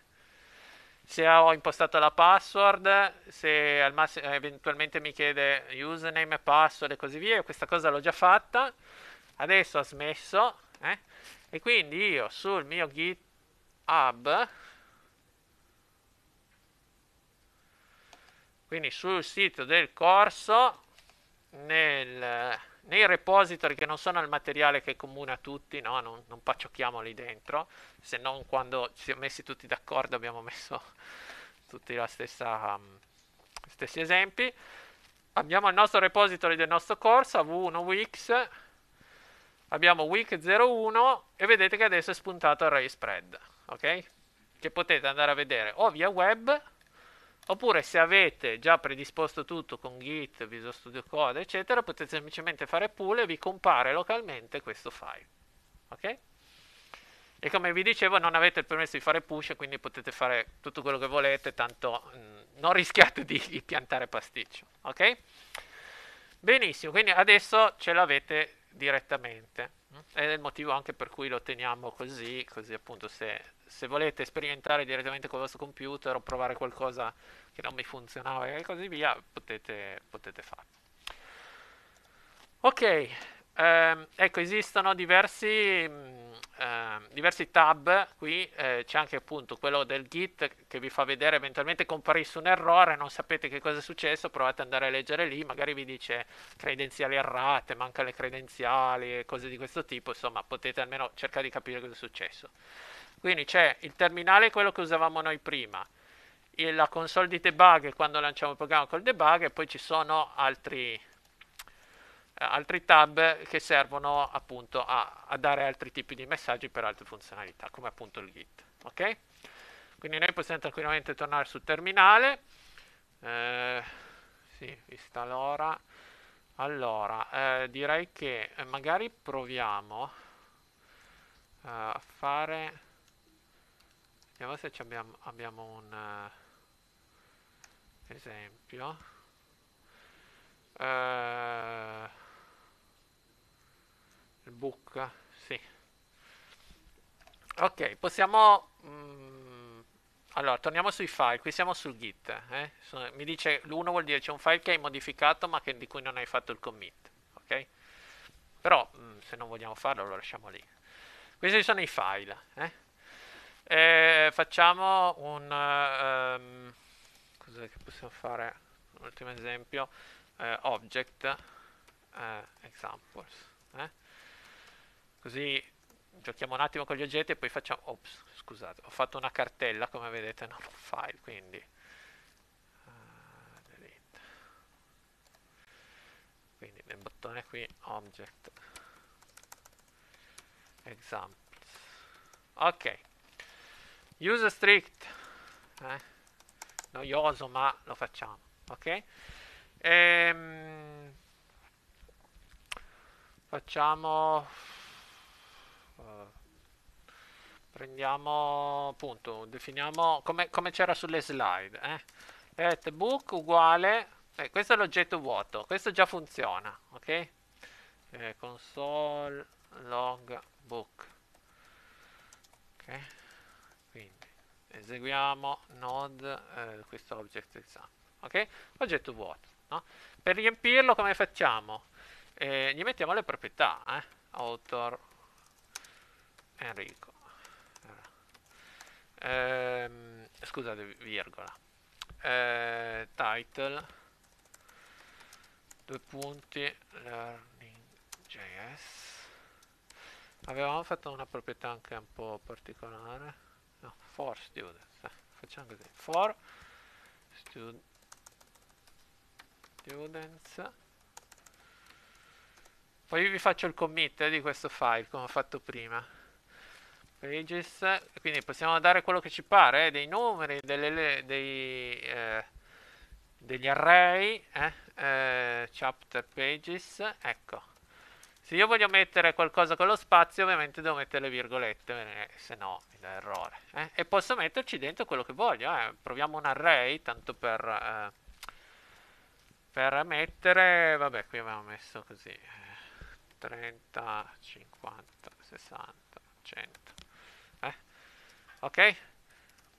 Se ho impostato la password, se al massimo, eh, eventualmente mi chiede username, password e così via, questa cosa l'ho già fatta, adesso ha smesso eh? e quindi io sul mio GitHub quindi sul sito del corso nel, nei repository che non sono il materiale che è comune a tutti, no? non, non pacciocchiamoli dentro, se non quando ci siamo messi tutti d'accordo abbiamo messo [laughs] tutti la stessa, um, stessi esempi. Abbiamo il nostro repository del nostro corso, v1 Wix, abbiamo Wix 01 e vedete che adesso è spuntato il ray Spread, ok? Che potete andare a vedere o via web Oppure se avete già predisposto tutto con Git, Visual Studio Code, eccetera, potete semplicemente fare pull e vi compare localmente questo file. Ok? E come vi dicevo, non avete il permesso di fare push, quindi potete fare tutto quello che volete, tanto mh, mm, non rischiate di, di, piantare pasticcio. Ok? Benissimo, quindi adesso ce l'avete direttamente è il motivo anche per cui lo teniamo così, così appunto se, se volete sperimentare direttamente con il vostro computer o provare qualcosa che non mi funzionava e così via, potete, potete farlo. Ok, eh, ecco, esistono diversi, eh, diversi tab qui, eh, c'è anche appunto quello del git che vi fa vedere eventualmente comparisse un errore, non sapete che cosa è successo, provate ad andare a leggere lì, magari vi dice credenziali errate, manca le credenziali e cose di questo tipo, insomma potete almeno cercare di capire cosa è successo. Quindi c'è il terminale, quello che usavamo noi prima, la console di debug quando lanciamo il programma col debug e poi ci sono altri altri tab che servono appunto a, a, dare altri tipi di messaggi per altre funzionalità, come appunto il git. Ok? Quindi noi possiamo tranquillamente tornare sul terminale. Eh, sì, vista l'ora. Allora, eh, direi che eh, magari proviamo eh, a fare... Vediamo se abbiamo, abbiamo un eh, esempio. Eh, book sì. Ok, possiamo... Mm, allora, torniamo sui file. Qui siamo sul git. Eh? So, mi dice l'1 vuol dire c'è un file che hai modificato ma che, di cui non hai fatto il commit. Ok? Però mm, se non vogliamo farlo lo lasciamo lì. Questi sono i file. Eh? E eh, facciamo un... Um, cos'è che possiamo fare? Un ultimo esempio. Uh, object uh, examples. Eh? Così giochiamo un attimo con gli oggetti e poi facciamo... Ops, scusate, ho fatto una cartella come vedete, non un file, quindi... Ah, quindi nel bottone qui object examples. Ok. Use strict. Eh? Noioso, ma lo facciamo. Ok? Ehm... Facciamo eh, prendiamo appunto, definiamo come, come c'era sulle slide. Eh? Let book uguale, eh, questo è l'oggetto vuoto, questo già funziona, ok? Eh, console log book. Ok? Quindi eseguiamo node eh, questo è object exam. Ok? Oggetto vuoto. No? Per riempirlo come facciamo? Eh, gli mettiamo le proprietà, eh? author Enrico. Ehm, scusate, virgola. Ehm, title. Due punti. Learning.js. Avevamo fatto una proprietà anche un po' particolare. No, for students. Eh, facciamo così. For students. Poi vi faccio il commit eh, di questo file come ho fatto prima. Pages, quindi possiamo dare quello che ci pare, eh, dei numeri, delle, dei, eh, degli array, eh, eh, chapter pages, ecco. Se io voglio mettere qualcosa con lo spazio, ovviamente devo mettere le virgolette, eh, se no mi dà errore. Eh. E posso metterci dentro quello che voglio, proviamo un array, tanto per, per mettere, vabbè qui abbiamo messo così, 30, 50, 60, 100 ok?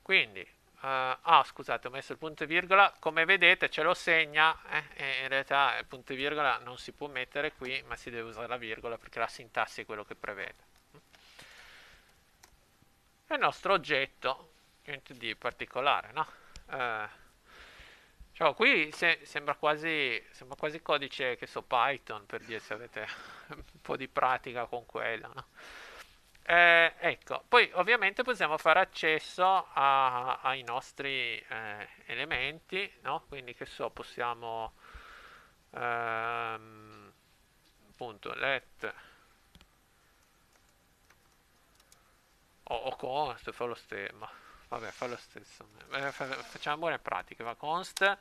Quindi, eh, ah scusate, ho messo il punto e virgola, come vedete ce lo segna, eh? in realtà il punto e virgola non si può mettere qui, ma si deve usare la virgola perché la sintassi è quello che prevede. il nostro oggetto, niente di particolare, no? Uh, cioè, qui se, sembra, quasi, sembra, quasi, codice che so Python per dire se avete un po' di pratica con quello. No? Eh, ecco, poi ovviamente possiamo fare accesso a, ai nostri eh, elementi, no? quindi che so, possiamo ehm, appunto let o, o const, fa lo stesso, vabbè fa lo stesso, eh, facciamo buone pratiche, va const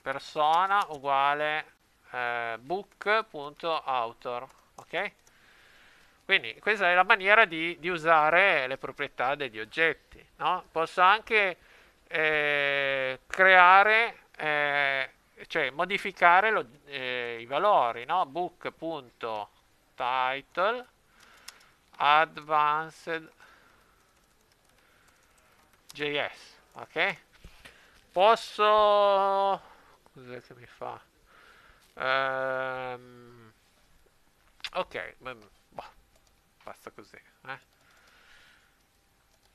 persona uguale eh, book.author, ok? Quindi questa è la maniera di, di usare le proprietà degli oggetti. No? Posso anche eh, creare, eh, cioè modificare lo, eh, i valori, no? book.title advanced JS, ok? Posso... cos'è che mi fa? Um, ok, mm, basta così. Eh?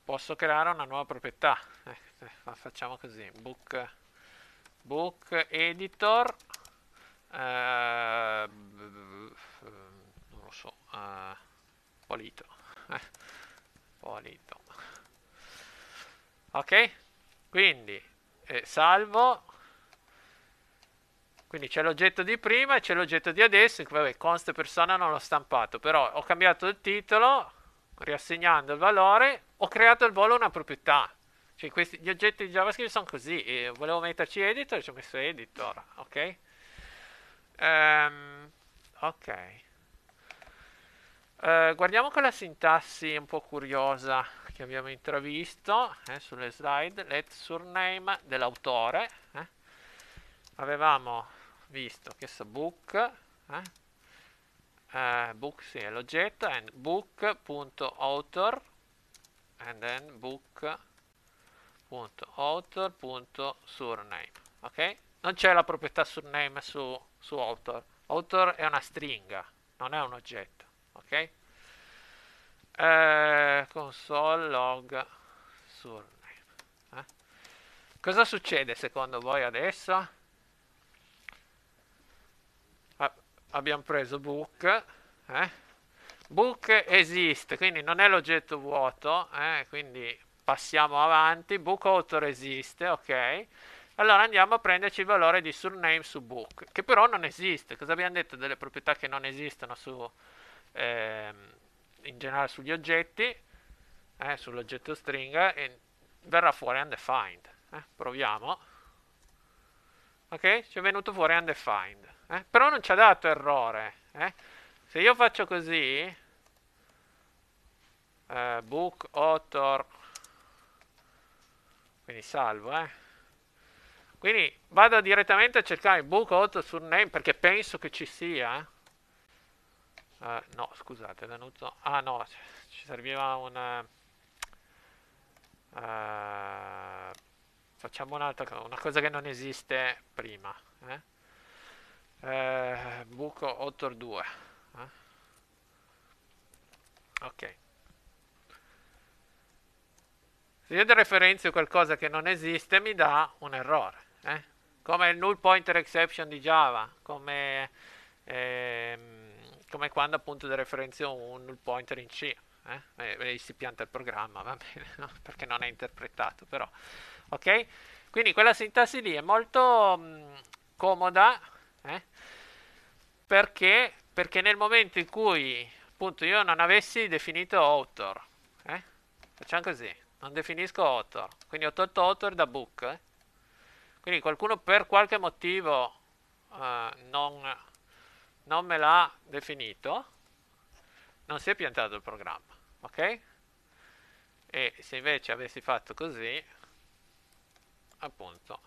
Posso creare una nuova proprietà. Eh, eh facciamo così. Book, book editor. Uh, non lo so. Uh, polito. Eh, polito. Ok? Quindi, salvo. Quindi c'è l'oggetto di prima e c'è l'oggetto di adesso. Vabbè, const persona non l'ho stampato, però ho cambiato il titolo, riassegnando il valore, ho creato al volo una proprietà. Cioè, questi, gli oggetti di JavaScript sono così. E volevo metterci editor, ci ho messo editor, ok? Um, ok. Uh, guardiamo quella sintassi un po' curiosa che abbiamo intravisto eh, sulle slide, let surname dell'autore. Eh. Avevamo visto che so book eh? uh, book sì, è l'oggetto and book.author and then book.author.surname ok non c'è la proprietà surname su, su author author è una stringa non è un oggetto ok eh, console log surname eh? cosa succede secondo voi adesso abbiamo preso book eh? book esiste quindi non è l'oggetto vuoto eh? quindi passiamo avanti book author esiste ok allora andiamo a prenderci il valore di surname su book che però non esiste cosa abbiamo detto delle proprietà che non esistono su ehm, in generale sugli oggetti eh, sull'oggetto stringa e verrà fuori undefined eh? proviamo ok ci è venuto fuori undefined eh? Però non ci ha dato errore. Eh? Se io faccio così, eh, book author, quindi salvo, eh? Quindi vado direttamente a cercare book author surname perché penso che ci sia. Uh, no, scusate, Danuzzo. Ah no, ci serviva un... Uh, facciamo un'altra cosa, una cosa che non esiste prima. Eh? Eh, buco 8 or 2 eh? ok se io dereferenzio qualcosa che non esiste mi dà un errore eh? come il null pointer exception di java come, ehm, come quando appunto dereferenzio un null pointer in c eh? e, si pianta il programma va bene [laughs] no? perché non è interpretato però ok quindi quella sintassi lì è molto mh, mm, comoda eh? Perché? Perché nel momento in cui appunto io non avessi definito author, eh? facciamo così, non definisco author, quindi ho tolto author da book, eh? quindi qualcuno per qualche motivo eh, non, non me l'ha definito, non si è piantato il programma, ok? E se invece avessi fatto così, appunto,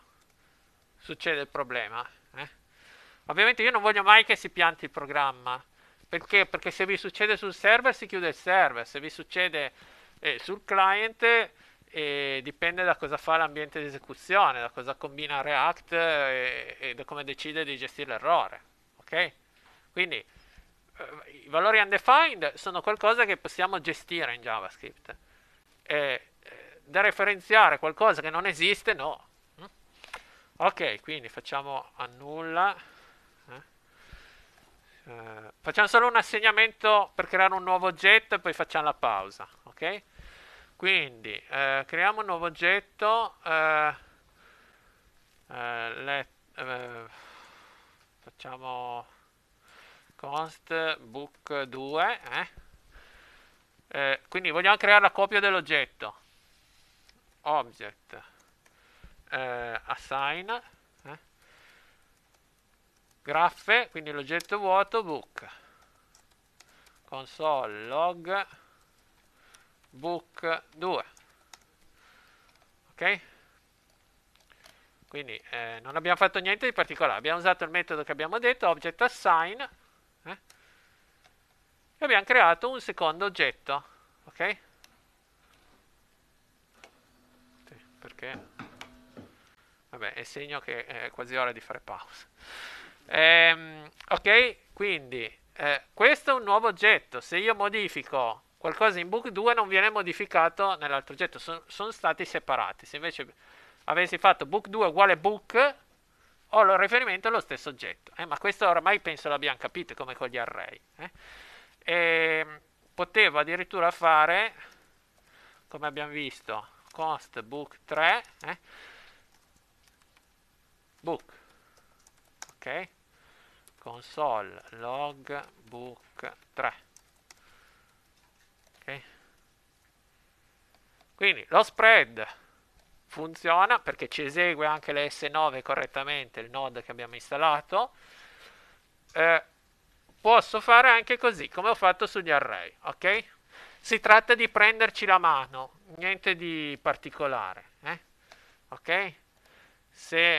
succede il problema, eh? Ovviamente io non voglio mai che si pianti il programma. Perché? Perché se vi succede sul server si chiude il server, se vi succede eh, sul client eh, dipende da cosa fa l'ambiente di esecuzione, da cosa combina React eh, e, e da come decide di gestire l'errore. Ok? Quindi eh, i valori undefined sono qualcosa che possiamo gestire in JavaScript. E, eh, eh, da referenziare qualcosa che non esiste, no. Ok, quindi facciamo annulla. Eh, facciamo solo un assegnamento per creare un nuovo oggetto e poi facciamo la pausa, ok? Quindi uh, creiamo un nuovo oggetto, uh, let, facciamo const book 2, eh? quindi vogliamo creare la copia dell'oggetto, object, assign, graffe, quindi l'oggetto vuoto, book, console log book 2. Ok? Quindi eh, non abbiamo fatto niente di particolare, abbiamo usato il metodo che abbiamo detto, object assign, eh? e abbiamo creato un secondo oggetto, ok? Sì, perché? Vabbè, è segno che è quasi ora di fare pausa. Ehm, ok, quindi eh, questo è un nuovo oggetto. Se io modifico qualcosa in book 2 non viene modificato nell'altro oggetto, sono, sono stati separati. Se invece avessi fatto book 2 uguale book, ho il riferimento allo stesso oggetto. Eh, ma questo ormai penso l'abbiamo capito come con gli array. Eh. E ehm, potevo addirittura fare, come abbiamo visto, cost book 3, eh, book, ok? console logbook 3 okay. quindi lo spread funziona perché ci esegue anche le S9 correttamente il node che abbiamo installato eh, posso fare anche così come ho fatto sugli array ok si tratta di prenderci la mano niente di particolare eh? ok se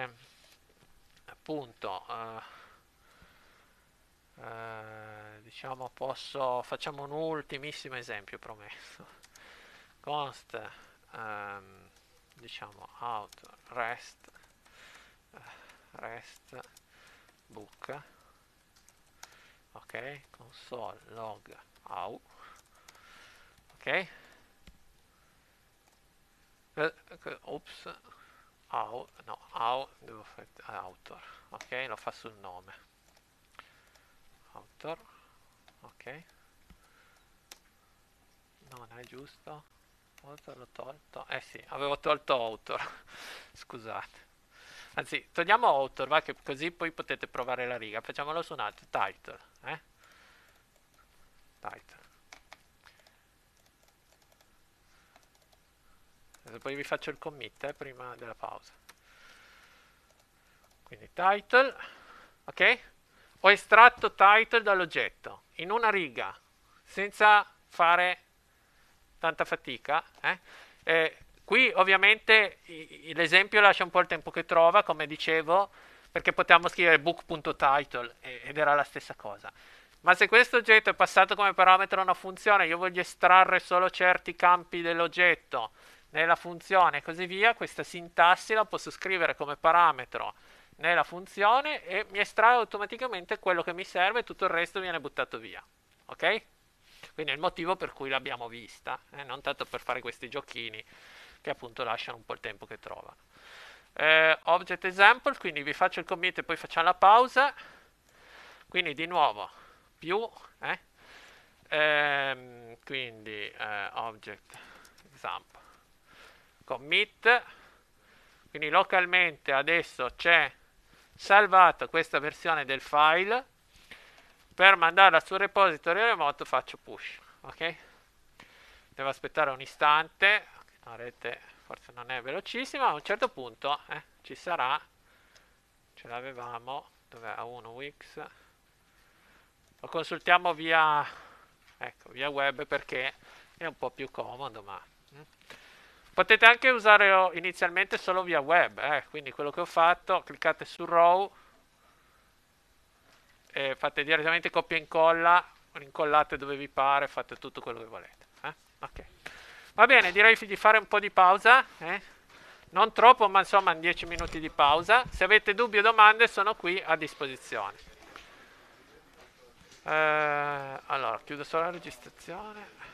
eh, appunto eh, diciamo posso facciamo un ultimissimo esempio promesso const um, diciamo out rest eh, rest book ok console log out ok eh, ops out no out devo fare eh, autor ok lo fa sul nome autor ok no non è giusto autor l'ho tolto eh sì avevo tolto author [laughs] scusate anzi togliamo author va che così poi potete provare la riga facciamolo su un altro title eh title Adesso poi vi faccio il commit eh, prima della pausa quindi title ok ho estratto title dall'oggetto in una riga, senza fare tanta fatica. Eh? Eh, qui ovviamente l'esempio lascia un po' il tempo che trova, come dicevo, perché potevamo scrivere book.title ed era la stessa cosa. Ma se questo oggetto è passato come parametro a una funzione, io voglio estrarre solo certi campi dell'oggetto nella funzione e così via, questa sintassi la posso scrivere come parametro nella funzione e mi estrae automaticamente quello che mi serve e tutto il resto viene buttato via. Ok? Quindi è il motivo per cui l'abbiamo vista, eh? non tanto per fare questi giochini che appunto lasciano un po' il tempo che trovano. Eh, object example, quindi vi faccio il commit e poi facciamo la pausa. Quindi di nuovo più, eh? ehm, quindi eh, object example commit. Quindi localmente adesso c'è salvato questa versione del file per mandarla sul repository remoto faccio push ok devo aspettare un istante la rete forse non è velocissima a un certo punto eh, ci sarà ce l'avevamo dov'è A1 Wix lo consultiamo via ecco via web perché è un po' più comodo ma hm. Potete anche usare oh, inizialmente solo via web, eh? quindi quello che ho fatto, cliccate su row, e fate direttamente copia e incolla, incollate dove vi pare, fate tutto quello che volete. Eh? Okay. Va bene, direi di fare un po' di pausa, eh? non troppo, ma insomma 10 minuti di pausa. Se avete dubbi o domande sono qui a disposizione. Eh, allora, chiudo solo la registrazione.